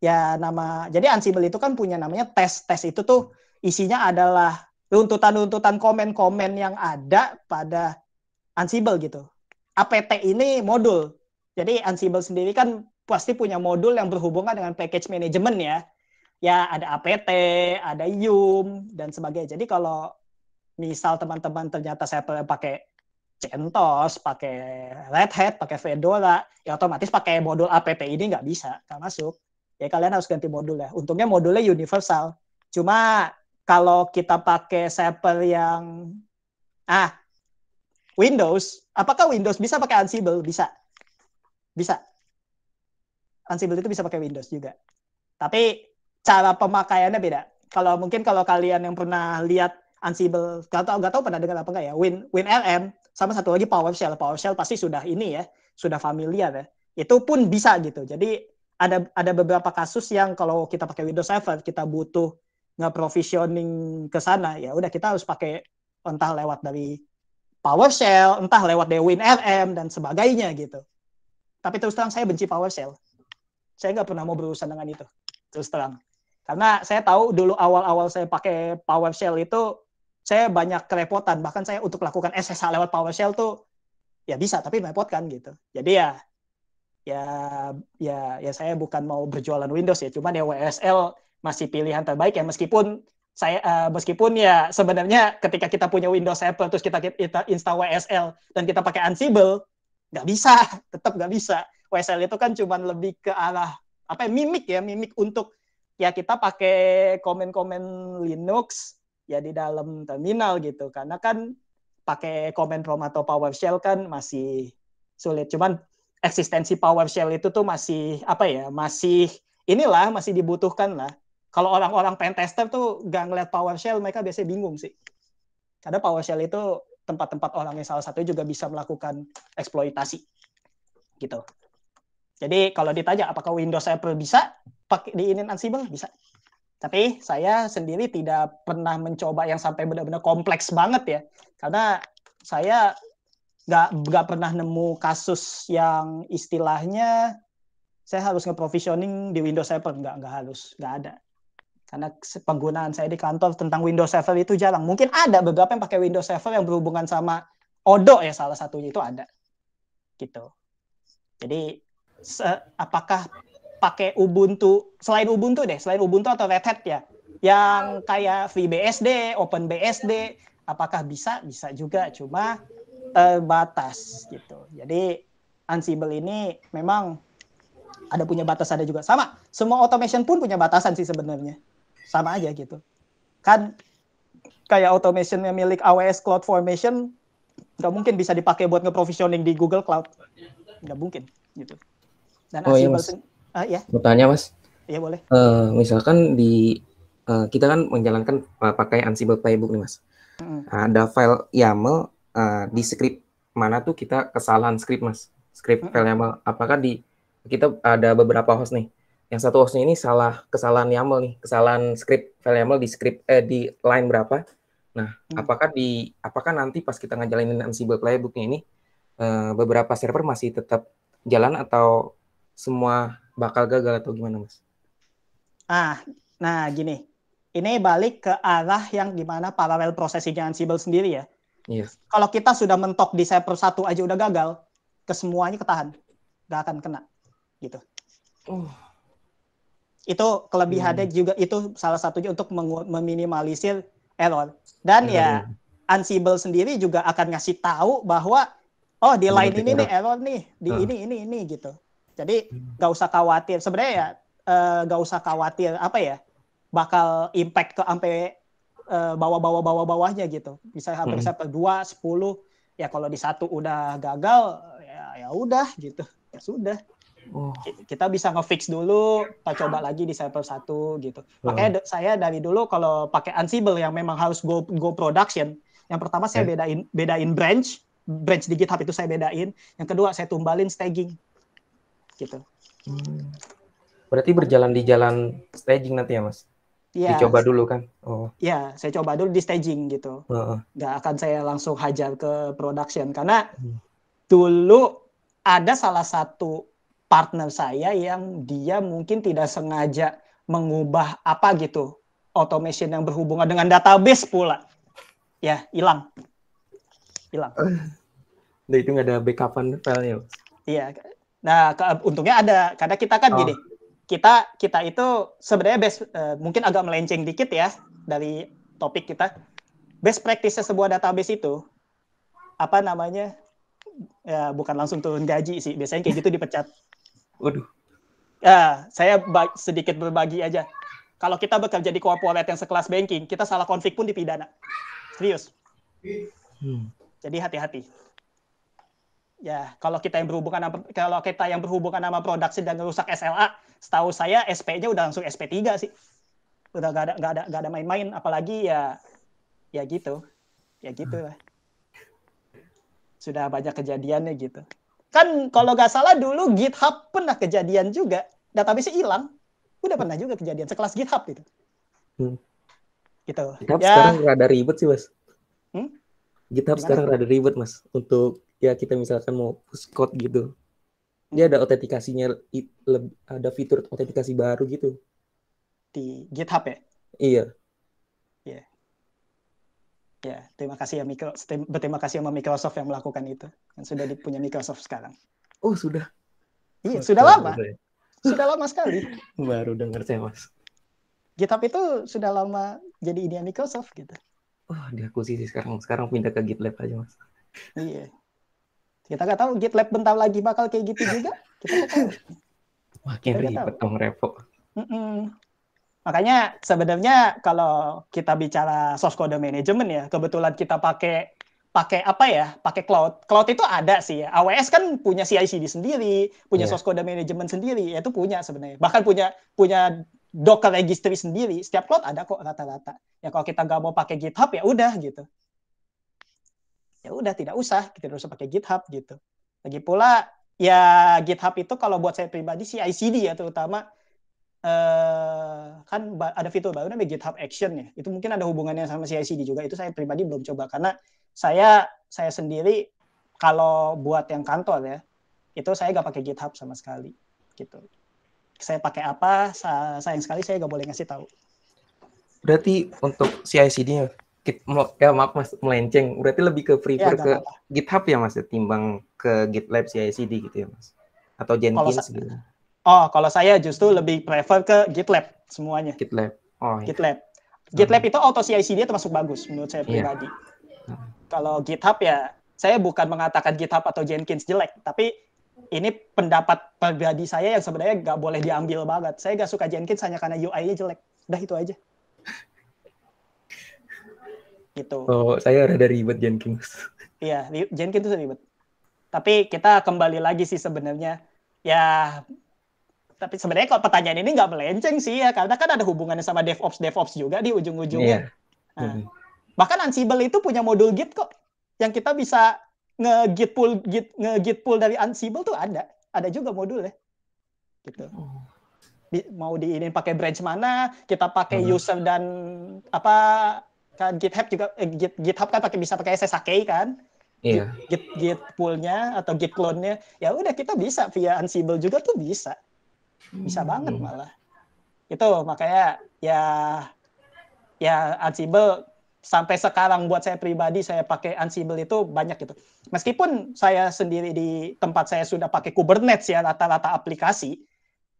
S1: ya nama jadi Ansible itu kan punya namanya tes. Tes itu tuh isinya adalah runtutan-runtutan komen-komen yang ada pada Ansible gitu APT ini modul. Jadi Ansible sendiri kan pasti punya modul yang berhubungan dengan package management ya. Ya ada APT, ada Yum dan sebagainya. Jadi kalau misal teman-teman ternyata saya pakai CentOS, pakai Red Hat, pakai Fedora, ya otomatis pakai modul APT ini nggak bisa, nggak masuk. Ya kalian harus ganti modul ya. Untungnya modulnya universal. Cuma kalau kita pakai server yang ah Windows, apakah Windows bisa pakai Ansible? Bisa. Bisa. Ansible itu bisa pakai Windows juga. Tapi cara pemakaiannya beda. Kalau mungkin kalau kalian yang pernah lihat Ansible, nggak tahu tahu pernah dengar apa nggak ya? Win WinLM sama satu lagi PowerShell. PowerShell pasti sudah ini ya, sudah familiar ya. Itu pun bisa gitu. Jadi ada ada beberapa kasus yang kalau kita pakai Windows Server kita butuh nge-provisioning ke sana ya udah kita harus pakai entah lewat dari PowerShell, entah lewat Dewin RM dan sebagainya gitu. Tapi terus terang saya benci PowerShell. Saya nggak pernah mau berurusan dengan itu. Terus terang. Karena saya tahu dulu awal-awal saya pakai PowerShell itu saya banyak kerepotan. Bahkan saya untuk lakukan SSH lewat PowerShell tuh ya bisa tapi merepotkan gitu. Jadi ya ya ya ya saya bukan mau berjualan Windows ya, cuman ya WSL masih pilihan terbaik ya meskipun saya uh, meskipun ya sebenarnya ketika kita punya Windows Apple terus kita kita install WSL dan kita pakai Ansible nggak bisa (laughs) tetap nggak bisa WSL itu kan cuma lebih ke arah apa ya, mimik ya mimik untuk ya kita pakai komen-komen Linux ya di dalam terminal gitu karena kan pakai komen prompt atau PowerShell kan masih sulit cuman eksistensi PowerShell itu tuh masih apa ya masih inilah masih dibutuhkan lah kalau orang-orang pen tester tuh gak ngeliat PowerShell, mereka biasanya bingung sih. Karena PowerShell itu tempat-tempat orang yang salah satu juga bisa melakukan eksploitasi. Gitu. Jadi kalau ditanya apakah Windows Server bisa pakai diinin Ansible bisa. Tapi saya sendiri tidak pernah mencoba yang sampai benar-benar kompleks banget ya. Karena saya nggak nggak pernah nemu kasus yang istilahnya saya harus nge-provisioning di Windows Server nggak nggak harus nggak ada karena penggunaan saya di kantor tentang Windows Server itu jarang. Mungkin ada beberapa yang pakai Windows Server yang berhubungan sama Odo ya salah satunya itu ada. Gitu. Jadi apakah pakai Ubuntu selain Ubuntu deh, selain Ubuntu atau Red Hat ya, yang kayak FreeBSD, OpenBSD, apakah bisa? Bisa juga, cuma terbatas gitu. Jadi Ansible ini memang ada punya batas ada juga sama. Semua automation pun punya batasan sih sebenarnya sama aja gitu kan kayak automation yang milik AWS Cloud Formation nggak mungkin bisa dipakai buat nge-provisioning di Google Cloud nggak mungkin gitu dan oh, iya, mas. uh, ya mau tanya mas Iya boleh.
S2: Uh, misalkan di uh, kita kan menjalankan uh, pakai Ansible Playbook nih mas. Mm. Ada file YAML uh, di script mana tuh kita kesalahan script mas? Script mm. file YAML. Apakah di kita ada beberapa host nih? yang satu hostnya ini salah kesalahan YAML nih, kesalahan script file YAML di script eh, di line berapa. Nah, hmm. apakah di apakah nanti pas kita ngejalanin Ansible playbooknya ini eh, beberapa server masih tetap jalan atau semua bakal gagal atau gimana, Mas?
S1: Ah, nah gini. Ini balik ke arah yang dimana paralel prosesinya Ansible sendiri ya. Yes. Iya. Kalau kita sudah mentok di server satu aja udah gagal, kesemuanya ketahan. Gak akan kena. Gitu. Uh itu kelebihannya hmm. juga itu salah satunya untuk meminimalisir error dan hmm. ya iya. Ansible sendiri juga akan ngasih tahu bahwa oh di iya, line ini nih error nih di hmm. ini ini ini gitu jadi hmm. gak usah khawatir sebenarnya ya eh, nggak uh, usah khawatir apa ya bakal impact ke sampai uh, eh, bawah bawah bawah bawahnya gitu bisa hampir hmm. sampai dua sepuluh ya kalau di satu udah gagal ya ya udah gitu ya sudah Oh. Kita bisa ngefix dulu, kita coba lagi di sampel satu gitu. Oh. Makanya oh. saya dari dulu kalau pakai Ansible yang memang harus go go production, yang pertama saya eh. bedain bedain branch, branch di GitHub itu saya bedain. Yang kedua saya tumbalin staging. Gitu. Hmm.
S2: Berarti berjalan di jalan staging nanti ya, Mas? Ya, dicoba dulu kan? Oh.
S1: Ya, saya coba dulu di staging gitu.
S2: nggak
S1: -uh. akan saya langsung hajar ke production karena hmm. dulu ada salah satu partner saya yang dia mungkin tidak sengaja mengubah apa gitu automation yang berhubungan dengan database pula ya hilang hilang
S2: nah, itu nggak ada backupan filenya
S1: iya nah ke, untungnya ada karena kita kan oh. gini kita kita itu sebenarnya best uh, mungkin agak melenceng dikit ya dari topik kita best practice sebuah database itu apa namanya ya bukan langsung turun gaji sih biasanya kayak gitu dipecat (laughs) Waduh. Ya, saya sedikit berbagi aja. Kalau kita bekerja di korporat yang sekelas banking, kita salah konflik pun dipidana. Serius. Hmm. Jadi hati-hati. Ya, kalau kita yang berhubungan sama, kalau kita yang berhubungan sama produksi dan rusak SLA, setahu saya SP-nya udah langsung SP3 sih. Udah gak ada gak ada gak ada main-main apalagi ya ya gitu. Ya gitu lah. Sudah banyak kejadiannya gitu. Kan kalau nggak salah dulu GitHub pernah kejadian juga. Database hilang. Udah pernah juga kejadian. Sekelas GitHub gitu. Hmm. Gitu. GitHub ya. sekarang
S2: rada ribet sih, Mas. Hmm? GitHub Gimana? sekarang rada ribet, Mas. Untuk ya kita misalkan mau push code gitu. Dia ada autentikasinya, ada fitur autentikasi
S1: baru gitu. Di GitHub ya? Iya. Ya, terima kasih ya Mikro, berterima kasih sama Microsoft yang melakukan itu. Yang sudah punya Microsoft sekarang. Oh, sudah. Iya, sudah lama. Saya. Sudah lama sekali. (laughs) Baru dengar saya, Mas. GitHub itu sudah lama jadi ini Microsoft gitu.
S2: Oh, sih sekarang. Sekarang pindah ke GitLab aja, Mas.
S1: Iya. Kita nggak tahu GitLab bentar lagi bakal kayak gitu juga. Kita nggak tahu. (laughs)
S2: Makin ribet dong, repot.
S1: Mm Makanya sebenarnya kalau kita bicara source code management ya, kebetulan kita pakai pakai apa ya? Pakai cloud. Cloud itu ada sih ya. AWS kan punya CI/CD sendiri, punya yeah. source code management sendiri, ya itu punya sebenarnya. Bahkan punya punya Docker registry sendiri. Setiap cloud ada kok rata-rata. Ya kalau kita nggak mau pakai GitHub ya udah gitu. Ya udah tidak usah, kita tidak pakai GitHub gitu. Lagi pula ya GitHub itu kalau buat saya pribadi sih ICD ya terutama Uh, kan ada fitur baru namanya GitHub Action ya. Itu mungkin ada hubungannya sama CI/CD juga. Itu saya pribadi belum coba karena saya saya sendiri kalau buat yang kantor ya, itu saya nggak pakai GitHub sama sekali gitu. Saya pakai apa? Sayang sekali saya nggak boleh ngasih tahu.
S2: Berarti untuk CI/CD-nya ya maaf mas melenceng. Berarti lebih ke prefer ya, ke apa. GitHub ya mas, ya, timbang ke GitLab CI/CD gitu ya mas? Atau Jenkins gitu?
S1: Oh, kalau saya justru lebih prefer ke GitLab semuanya. GitLab. Oh. Iya. GitLab. GitLab hmm. itu auto CI/CD dia termasuk bagus menurut saya iya. pribadi. Yeah. Hmm. Kalau GitHub ya saya bukan mengatakan GitHub atau Jenkins jelek, tapi ini pendapat pribadi saya yang sebenarnya nggak boleh diambil banget. Saya nggak suka Jenkins hanya karena UI-nya jelek. Udah itu aja. (laughs) gitu. Oh, saya
S2: rada ribet Jenkins. (laughs)
S1: Iya, Jenkins itu ribet. Tapi kita kembali lagi sih sebenarnya. Ya, tapi sebenarnya kalau pertanyaan ini nggak melenceng sih ya karena kan ada hubungannya sama DevOps DevOps juga di ujung-ujungnya.
S2: Yeah. Nah, mm
S1: Bahkan Ansible itu punya modul Git kok yang kita bisa nge-git pull git nge-git pull dari Ansible tuh ada. Ada juga ya. Gitu. Oh. Di, mau diinin pakai branch mana, kita pakai mm user dan apa kan GitHub juga eh, Git, GitHub kan pakai bisa pakai SSH kan? Yeah. Git, git, git pull atau git clone-nya. Ya udah kita bisa via Ansible juga tuh bisa bisa hmm. banget malah itu makanya ya ya Ansible sampai sekarang buat saya pribadi saya pakai Ansible itu banyak gitu meskipun saya sendiri di tempat saya sudah pakai Kubernetes ya rata-rata aplikasi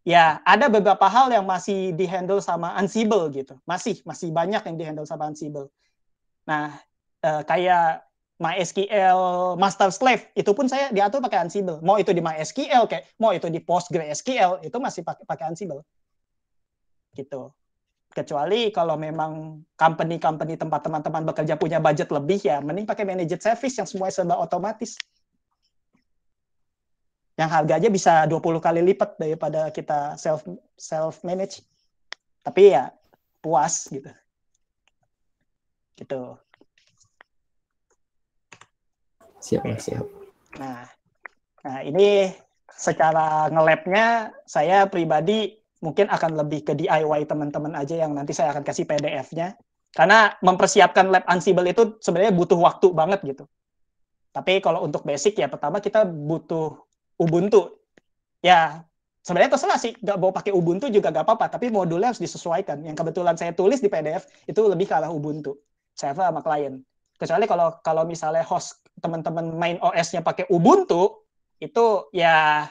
S1: ya ada beberapa hal yang masih dihandle sama Ansible gitu masih masih banyak yang dihandle sama Ansible nah eh, kayak MySQL master slave itu pun saya diatur pakai Ansible. Mau itu di MySQL kayak mau itu di PostgreSQL itu masih pakai pakai Ansible. Gitu. Kecuali kalau memang company-company tempat teman-teman bekerja punya budget lebih ya mending pakai managed service yang semua serba otomatis. Yang harganya bisa 20 kali lipat daripada kita self self manage. Tapi ya puas gitu. Gitu. Siap, okay. siap. Nah, nah ini secara ngelabnya saya pribadi mungkin akan lebih ke DIY teman-teman aja yang nanti saya akan kasih PDF-nya. Karena mempersiapkan lab Ansible itu sebenarnya butuh waktu banget gitu. Tapi kalau untuk basic ya pertama kita butuh Ubuntu. Ya sebenarnya terserah sih, nggak mau pakai Ubuntu juga gak apa-apa, tapi modulnya harus disesuaikan. Yang kebetulan saya tulis di PDF itu lebih kalah Ubuntu, server sama klien kecuali kalau kalau misalnya host teman-teman main OS-nya pakai Ubuntu itu ya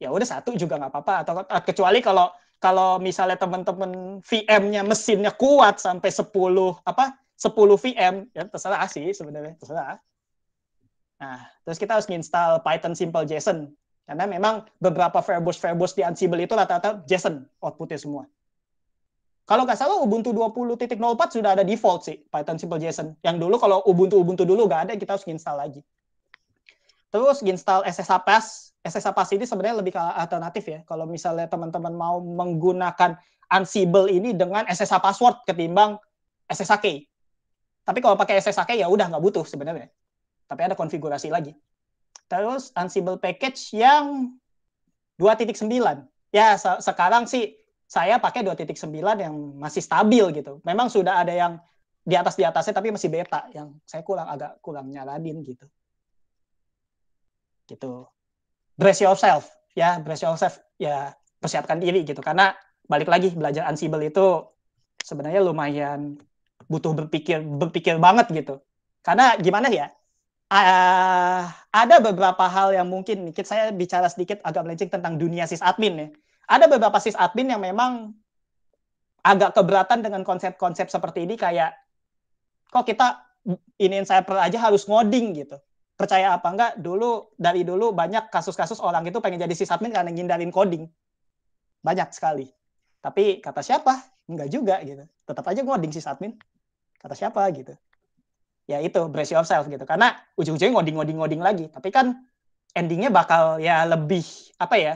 S1: ya udah satu juga nggak apa-apa atau eh, kecuali kalau kalau misalnya teman-teman VM-nya mesinnya kuat sampai 10 apa 10 VM ya terserah sih sebenarnya terserah nah terus kita harus install Python Simple JSON karena memang beberapa verbose verbose di Ansible itu rata-rata JSON outputnya semua kalau nggak salah Ubuntu 20.04 sudah ada default sih Python Simple JSON. Yang dulu kalau Ubuntu Ubuntu dulu nggak ada, kita harus install lagi. Terus install SSH Pass. SSH Pass ini sebenarnya lebih ke alternatif ya. Kalau misalnya teman-teman mau menggunakan Ansible ini dengan SSH password ketimbang SSH key. Tapi kalau pakai SSH key ya udah nggak butuh sebenarnya. Tapi ada konfigurasi lagi. Terus Ansible package yang 2.9. Ya se sekarang sih saya pakai 2.9 yang masih stabil gitu. Memang sudah ada yang di atas di atasnya tapi masih beta yang saya kurang agak kurang nyalain gitu. Gitu. Brace yourself ya, brace yourself ya persiapkan diri gitu karena balik lagi belajar Ansible itu sebenarnya lumayan butuh berpikir berpikir banget gitu. Karena gimana ya? Uh, ada beberapa hal yang mungkin sedikit saya bicara sedikit agak melenceng tentang dunia sysadmin ya ada beberapa sis admin yang memang agak keberatan dengan konsep-konsep seperti ini kayak kok kita ingin saya aja harus ngoding gitu. Percaya apa enggak dulu dari dulu banyak kasus-kasus orang itu pengen jadi sis admin karena ngindarin coding. Banyak sekali. Tapi kata siapa? Enggak juga gitu. Tetap aja ngoding admin Kata siapa gitu. Ya itu brace yourself gitu. Karena ujung-ujungnya ngoding-ngoding-ngoding lagi. Tapi kan endingnya bakal ya lebih apa ya?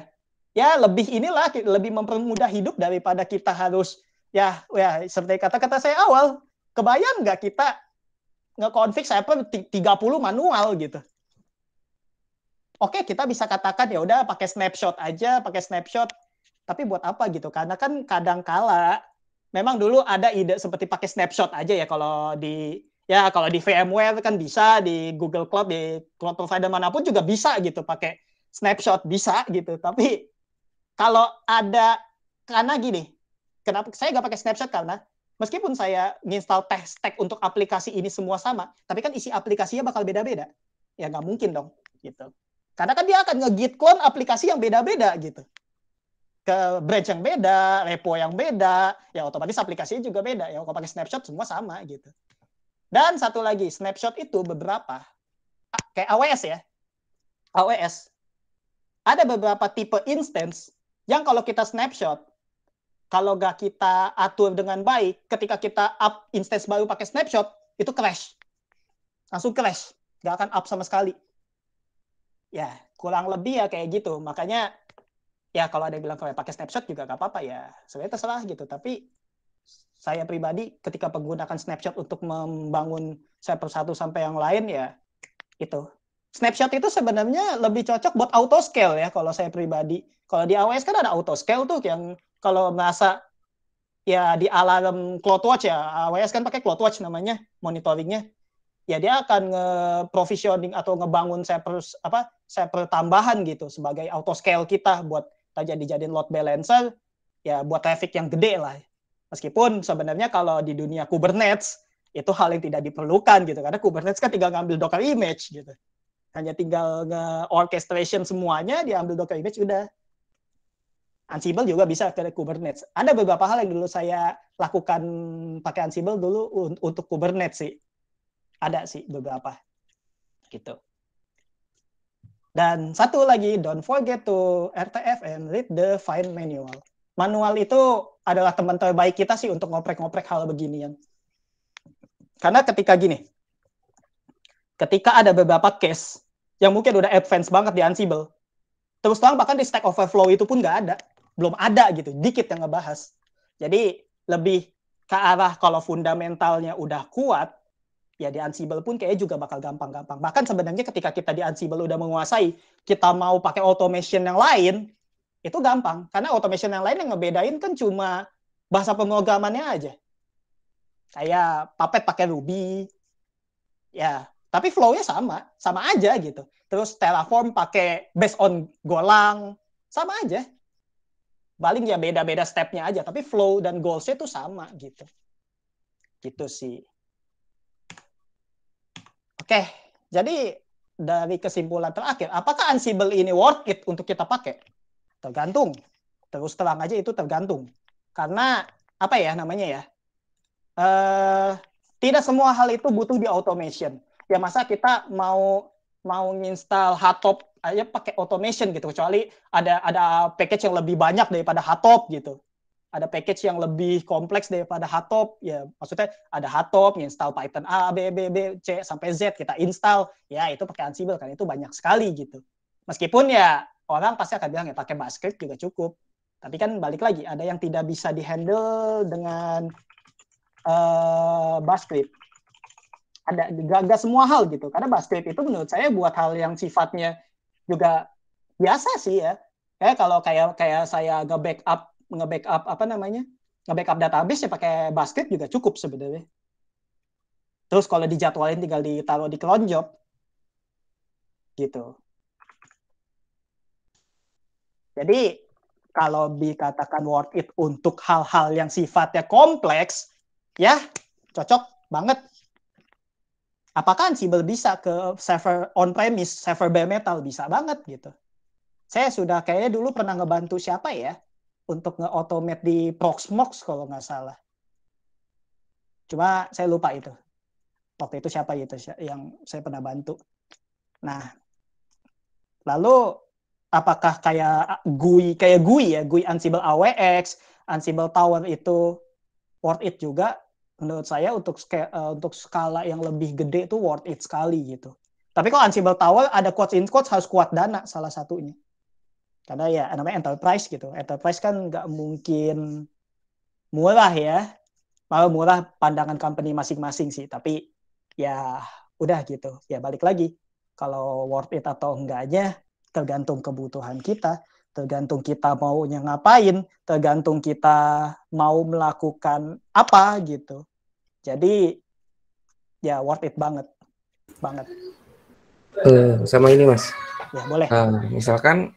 S1: ya lebih inilah lebih mempermudah hidup daripada kita harus ya ya seperti kata-kata saya awal kebayang nggak kita nge-config server 30 manual gitu oke kita bisa katakan ya udah pakai snapshot aja pakai snapshot tapi buat apa gitu karena kan kadang kala memang dulu ada ide seperti pakai snapshot aja ya kalau di ya kalau di VMware kan bisa di Google Cloud di cloud provider manapun juga bisa gitu pakai snapshot bisa gitu tapi kalau ada karena gini, kenapa saya nggak pakai snapshot karena meskipun saya install tech stack untuk aplikasi ini semua sama, tapi kan isi aplikasinya bakal beda-beda. Ya nggak mungkin dong, gitu. Karena kan dia akan ngegit git clone aplikasi yang beda-beda gitu. Ke branch yang beda, repo yang beda, ya otomatis aplikasinya juga beda. Ya kalau pakai snapshot semua sama gitu. Dan satu lagi, snapshot itu beberapa kayak AWS ya. AWS ada beberapa tipe instance yang kalau kita snapshot, kalau nggak kita atur dengan baik, ketika kita up instance baru pakai snapshot, itu crash. Langsung crash. Nggak akan up sama sekali. Ya, kurang lebih ya kayak gitu. Makanya ya kalau ada yang bilang kalau pakai snapshot juga nggak apa-apa ya sebenarnya terserah gitu tapi saya pribadi ketika menggunakan snapshot untuk membangun saya persatu sampai yang lain ya itu snapshot itu sebenarnya lebih cocok buat auto scale ya kalau saya pribadi. Kalau di AWS kan ada auto scale tuh yang kalau merasa ya di alarm CloudWatch ya AWS kan pakai CloudWatch namanya monitoringnya ya dia akan nge-provisioning atau ngebangun server apa server tambahan gitu sebagai auto scale kita buat jadi dijadiin load balancer ya buat traffic yang gede lah meskipun sebenarnya kalau di dunia Kubernetes itu hal yang tidak diperlukan gitu karena Kubernetes kan tinggal ngambil Docker image gitu hanya tinggal orchestration semuanya diambil Docker image udah Ansible juga bisa ke Kubernetes. Ada beberapa hal yang dulu saya lakukan pakai Ansible dulu untuk Kubernetes sih. Ada sih beberapa. Gitu. Dan satu lagi, don't forget to RTF and read the fine manual. Manual itu adalah teman terbaik kita sih untuk ngoprek-ngoprek hal beginian. Karena ketika gini, ketika ada beberapa case yang mungkin udah advance banget di Ansible. Terus terang bahkan di Stack Overflow itu pun nggak ada, belum ada gitu, dikit yang ngebahas. Jadi lebih ke arah kalau fundamentalnya udah kuat, ya di Ansible pun kayaknya juga bakal gampang-gampang. Bahkan sebenarnya ketika kita di Ansible udah menguasai, kita mau pakai automation yang lain, itu gampang. Karena automation yang lain yang ngebedain kan cuma bahasa pemrogramannya aja. Kayak Puppet pakai Ruby, ya tapi flow-nya sama, sama aja gitu. Terus Terraform pakai based on Golang, sama aja. Paling ya beda-beda step-nya aja, tapi flow dan goals-nya itu sama gitu. Gitu sih. Oke, jadi dari kesimpulan terakhir, apakah Ansible ini worth it untuk kita pakai? Tergantung. Terus terang aja itu tergantung. Karena apa ya namanya ya? Uh, tidak semua hal itu butuh di automation ya masa kita mau mau install Hatop aja ya, pakai automation gitu kecuali ada ada package yang lebih banyak daripada Hatop gitu ada package yang lebih kompleks daripada Hatop ya maksudnya ada Hatop install Python A B B B C sampai Z kita install ya itu pakai Ansible kan itu banyak sekali gitu meskipun ya orang pasti akan bilang ya pakai script juga cukup tapi kan balik lagi ada yang tidak bisa dihandle dengan uh, eh, script ada gak, semua hal gitu karena basket itu menurut saya buat hal yang sifatnya juga biasa sih ya kayak kalau kayak kayak saya nge backup nge backup apa namanya nge backup database ya pakai basket juga cukup sebenarnya terus kalau dijadwalin tinggal ditaruh di clone job gitu jadi kalau dikatakan worth it untuk hal-hal yang sifatnya kompleks ya cocok banget apakah Ansible bisa ke server on-premise, server bare metal? Bisa banget gitu. Saya sudah kayaknya dulu pernah ngebantu siapa ya untuk nge di Proxmox kalau nggak salah. Cuma saya lupa itu. Waktu itu siapa gitu yang saya pernah bantu. Nah, lalu apakah kayak GUI kayak GUI ya GUI Ansible AWX Ansible Tower itu worth it juga menurut saya untuk eh, untuk skala yang lebih gede itu worth it sekali gitu. Tapi kalau Ansible Tower ada quotes in quotes harus kuat dana salah satunya. Karena ya namanya enterprise gitu. Enterprise kan nggak mungkin murah ya. Malah murah pandangan company masing-masing sih. Tapi ya udah gitu. Ya balik lagi. Kalau worth it atau enggaknya tergantung kebutuhan kita tergantung kita maunya ngapain, tergantung kita mau melakukan apa gitu. Jadi ya worth it banget, banget.
S2: Uh, sama ini mas. Ya boleh. Uh, misalkan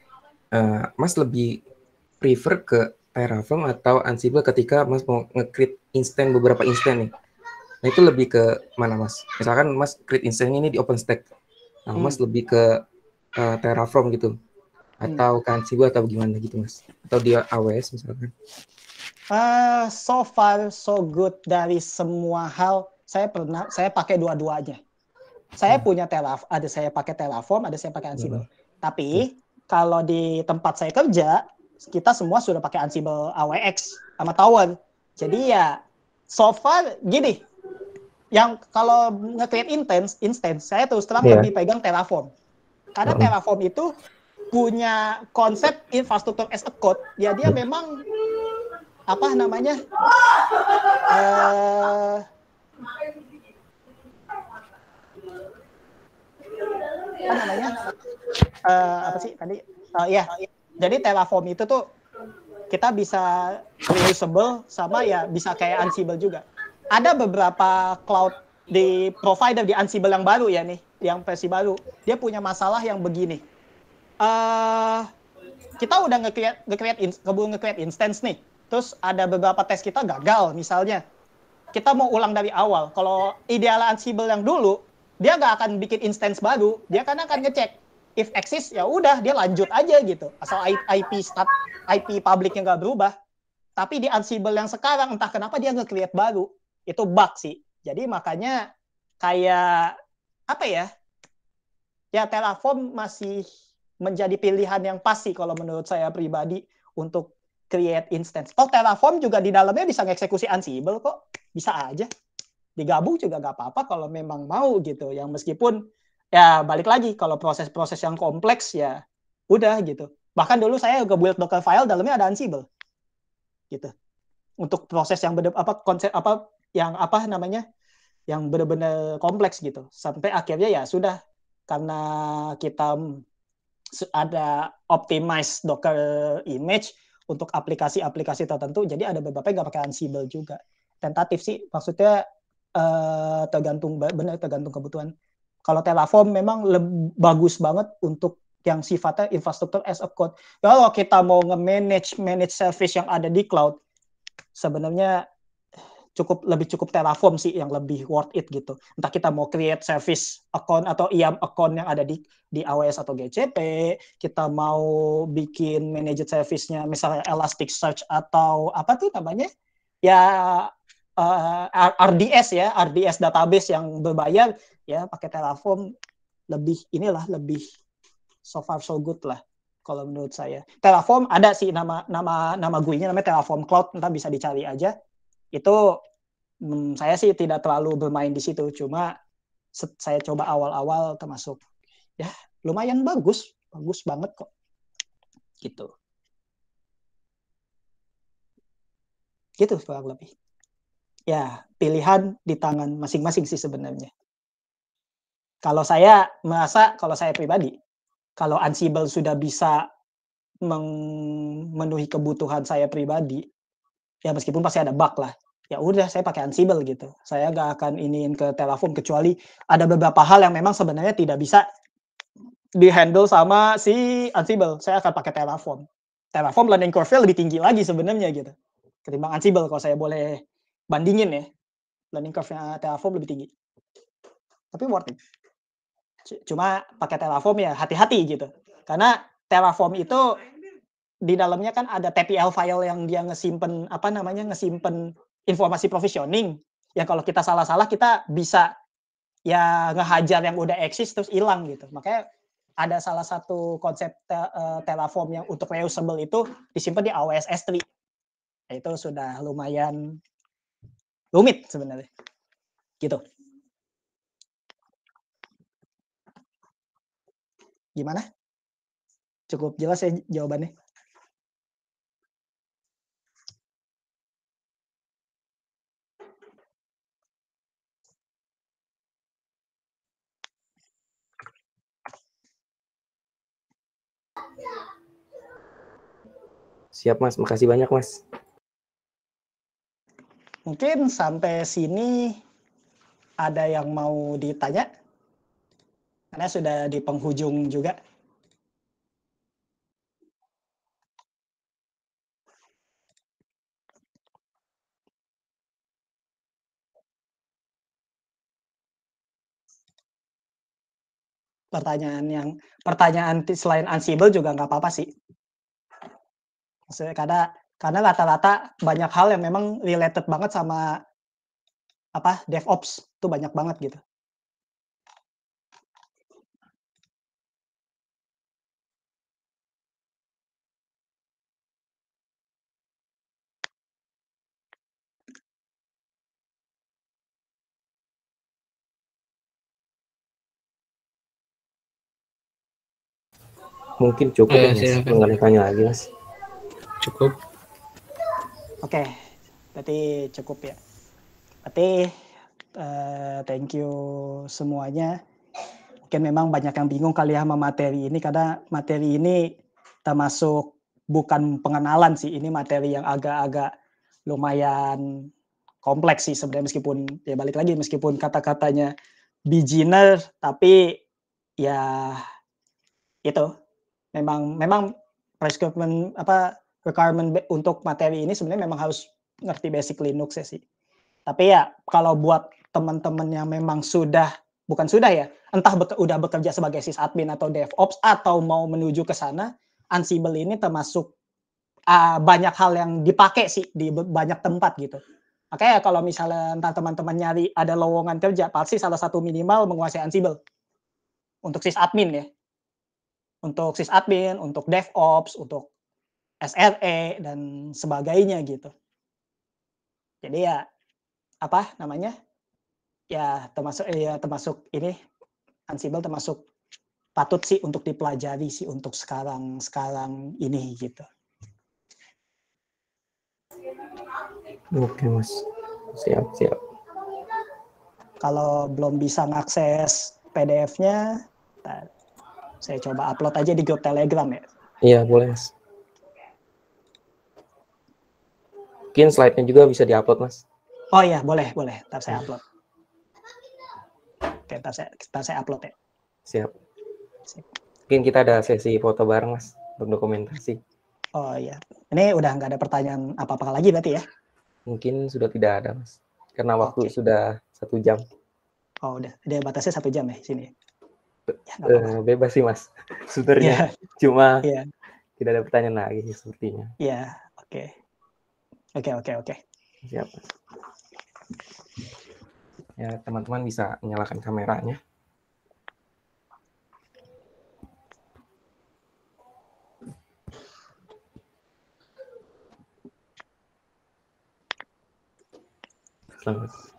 S2: uh, mas lebih prefer ke Terraform atau Ansible ketika mas mau nge-create instan beberapa instan nih. Nah itu lebih ke mana mas? Misalkan mas create instan ini di OpenStack, nah, hmm. mas lebih ke uh, Terraform gitu, hmm. atau hmm. ke Ansible atau gimana gitu mas? Atau di AWS misalkan?
S1: Ah, so far so good dari semua hal. Saya pernah saya pakai dua-duanya. Saya hmm. punya Terraform, ada saya pakai Terraform, ada saya pakai Ansible. Hmm. Tapi hmm. kalau di tempat saya kerja, kita semua sudah pakai Ansible AWX sama Tower. Jadi ya so far gini. Yang kalau nge-create instance, instance saya terus terang yeah. lebih pegang Terraform. Karena hmm. Terraform itu punya konsep infrastruktur as a code. Ya dia ya. memang apa namanya uh, apa namanya uh, apa sih tadi uh, oh, ya yeah. jadi Terraform itu tuh kita bisa reusable sama ya bisa kayak Ansible juga ada beberapa cloud di provider di Ansible yang baru ya nih yang versi baru dia punya masalah yang begini uh, kita udah nge-create nge-create nge-create instance nih terus ada beberapa tes kita gagal misalnya. Kita mau ulang dari awal. Kalau ideal Ansible yang dulu, dia nggak akan bikin instance baru, dia kan akan ngecek if exist ya udah dia lanjut aja gitu. Asal IP start IP publiknya nggak berubah. Tapi di Ansible yang sekarang entah kenapa dia nge-create baru. Itu bug sih. Jadi makanya kayak apa ya? Ya Terraform masih menjadi pilihan yang pasti kalau menurut saya pribadi untuk create instance. Oh, Terraform juga di dalamnya bisa ngeksekusi Ansible kok. Bisa aja. Digabung juga nggak apa-apa kalau memang mau gitu. Yang meskipun ya balik lagi kalau proses-proses yang kompleks ya udah gitu. Bahkan dulu saya ke build file dalamnya ada Ansible. Gitu. Untuk proses yang bener, apa konsep apa yang apa namanya? yang bener-bener kompleks gitu. Sampai akhirnya ya sudah karena kita mm, ada optimize Docker image untuk aplikasi-aplikasi tertentu. Jadi ada beberapa yang nggak pakai Ansible juga. Tentatif sih, maksudnya uh, tergantung benar tergantung kebutuhan. Kalau Terraform memang lebih bagus banget untuk yang sifatnya infrastruktur as a code. Kalau kita mau nge-manage manage service yang ada di cloud, sebenarnya cukup lebih cukup Terraform sih yang lebih worth it gitu. Entah kita mau create service account atau IAM account yang ada di di AWS atau GCP, kita mau bikin managed service-nya misalnya Elasticsearch atau apa tuh namanya? Ya uh, eh, RDS ya, RDS database yang berbayar ya pakai Terraform lebih inilah lebih so far so good lah kalau menurut saya. Terraform ada sih nama nama nama GUI-nya namanya Terraform Cloud, entar bisa dicari aja itu mm, saya sih tidak terlalu bermain di situ cuma saya coba awal-awal termasuk ya lumayan bagus bagus banget kok gitu gitu kurang lebih ya pilihan di tangan masing-masing sih sebenarnya kalau saya merasa kalau saya pribadi kalau Ansible sudah bisa memenuhi kebutuhan saya pribadi ya meskipun pasti ada bug lah ya udah saya pakai Ansible gitu saya nggak akan iniin ke Terraform kecuali ada beberapa hal yang memang sebenarnya tidak bisa dihandle sama si Ansible saya akan pakai Terraform Terraform learning curve-nya lebih tinggi lagi sebenarnya gitu ketimbang Ansible kalau saya boleh bandingin ya learning curve-nya Terraform lebih tinggi tapi worth it cuma pakai Terraform ya hati-hati gitu karena Terraform itu di dalamnya kan ada TPL file yang dia ngesimpen apa namanya ngesimpen informasi provisioning ya kalau kita salah-salah kita bisa ya ngehajar yang udah eksis terus hilang gitu makanya ada salah satu konsep te uh, Terraform yang untuk reusable itu disimpan di AWS S3 nah, itu sudah lumayan rumit sebenarnya gitu gimana cukup jelas ya jawabannya
S2: Siap Mas, makasih banyak
S1: Mas. Mungkin sampai sini ada yang mau ditanya? Karena sudah di penghujung juga. Pertanyaan yang pertanyaan selain Ansible juga nggak apa-apa sih karena karena rata-rata banyak hal yang memang related banget sama apa DevOps itu banyak banget gitu.
S2: Mungkin cukup iya, ya, ya mengalihkannya lagi mas
S1: cukup oke okay. berarti cukup ya berarti uh, thank you semuanya mungkin memang banyak yang bingung kali ya sama materi ini karena materi ini termasuk bukan pengenalan sih ini materi yang agak-agak lumayan kompleks sih sebenarnya meskipun ya balik lagi meskipun kata-katanya beginner tapi ya itu memang memang prescription apa requirement untuk materi ini sebenarnya memang harus ngerti basic Linux ya sih. Tapi ya kalau buat teman-teman yang memang sudah bukan sudah ya, entah be udah bekerja sebagai sysadmin atau DevOps atau mau menuju ke sana, Ansible ini termasuk uh, banyak hal yang dipakai sih di banyak tempat gitu. Makanya kalau misalnya entah teman-teman nyari ada lowongan kerja, pasti salah satu minimal menguasai Ansible. Untuk sysadmin ya. Untuk sysadmin, untuk DevOps, untuk SRE dan sebagainya gitu. Jadi ya apa namanya? Ya termasuk ya termasuk ini Ansible termasuk patut sih untuk dipelajari sih untuk sekarang sekarang ini gitu. Oke mas, siap siap. Kalau belum bisa ngakses PDF-nya, saya coba upload aja di grup Telegram ya.
S2: Iya boleh mas. Mungkin slide-nya juga bisa diupload, Mas.
S1: Oh iya, boleh, boleh. Ntar saya upload. Oke, ntar saya, ntar saya upload ya.
S2: Siap. Siap. Mungkin kita ada sesi foto bareng, Mas, untuk dokumentasi.
S1: Oh iya. Ini udah nggak ada pertanyaan apa-apa lagi berarti ya?
S2: Mungkin sudah tidak ada, Mas. Karena waktu okay. sudah satu jam.
S1: Oh udah, ada batasnya satu jam ya sini. Ya,
S2: ya apa -apa. Eh, bebas sih mas, (laughs) sebenarnya. Yeah. Cuma yeah. tidak ada pertanyaan lagi sepertinya. Ya, yeah. oke. Okay. Oke, oke, oke. Ya, teman-teman bisa nyalakan kameranya. Selamat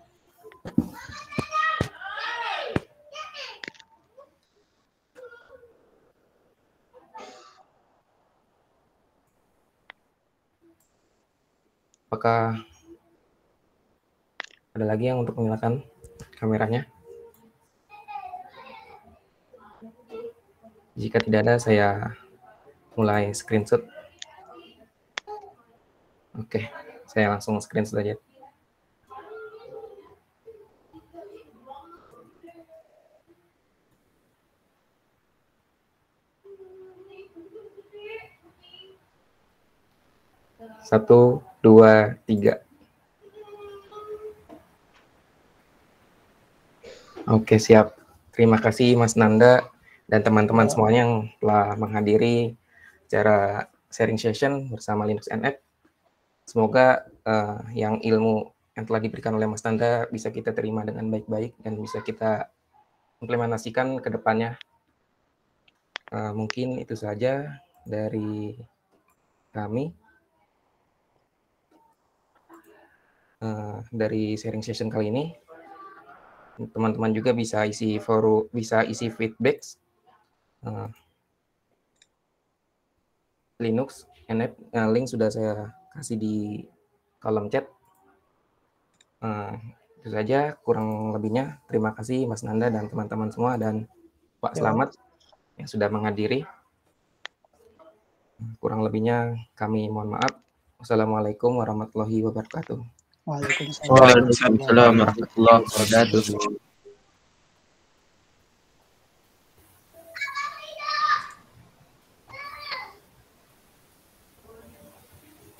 S2: Apakah ada lagi yang untuk menyalakan kameranya? Jika tidak ada, saya mulai screenshot. Oke, saya langsung screenshot aja. Satu, dua, tiga. Oke, siap. Terima kasih Mas Nanda dan teman-teman semuanya yang telah menghadiri cara sharing session bersama Linux NF. Semoga uh, yang ilmu yang telah diberikan oleh Mas Nanda bisa kita terima dengan baik-baik dan bisa kita implementasikan ke depannya. Uh, mungkin itu saja dari kami. uh, dari sharing session kali ini. Teman-teman juga bisa isi forum, bisa isi feedback uh, Linux, NF, uh, eh, link sudah saya kasih di kolom chat. Uh, itu saja kurang lebihnya. Terima kasih Mas Nanda dan teman-teman semua dan Pak ya. Selamat yang sudah menghadiri. Kurang lebihnya kami mohon maaf. Wassalamualaikum warahmatullahi wabarakatuh.
S1: Waalaikumsalam. warahmatullahi wabarakatuh.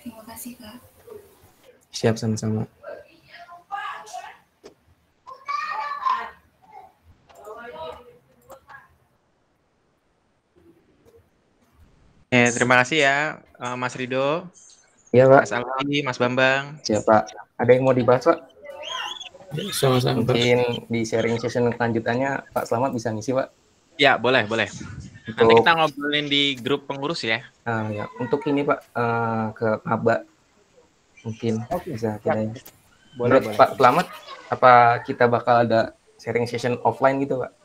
S1: Terima kasih, Kak.
S2: Siap sama-sama. Ya, terima kasih ya, eh, Mas Rido. Iya Pak. Mas Mas Bambang. Siapa? Pak. Ada yang mau dibahas ya, Pak? Sama-sama. Mungkin di sharing session lanjutannya Pak Selamat bisa ngisi Pak. Ya boleh boleh. Untuk, Nanti kita ngobrolin di grup pengurus ya. Uh, ya. Untuk ini Pak uh, ke Maba mungkin okay. bisa ya. Boleh, Menurut boleh. Pak Selamat apa kita bakal ada sharing session offline gitu Pak?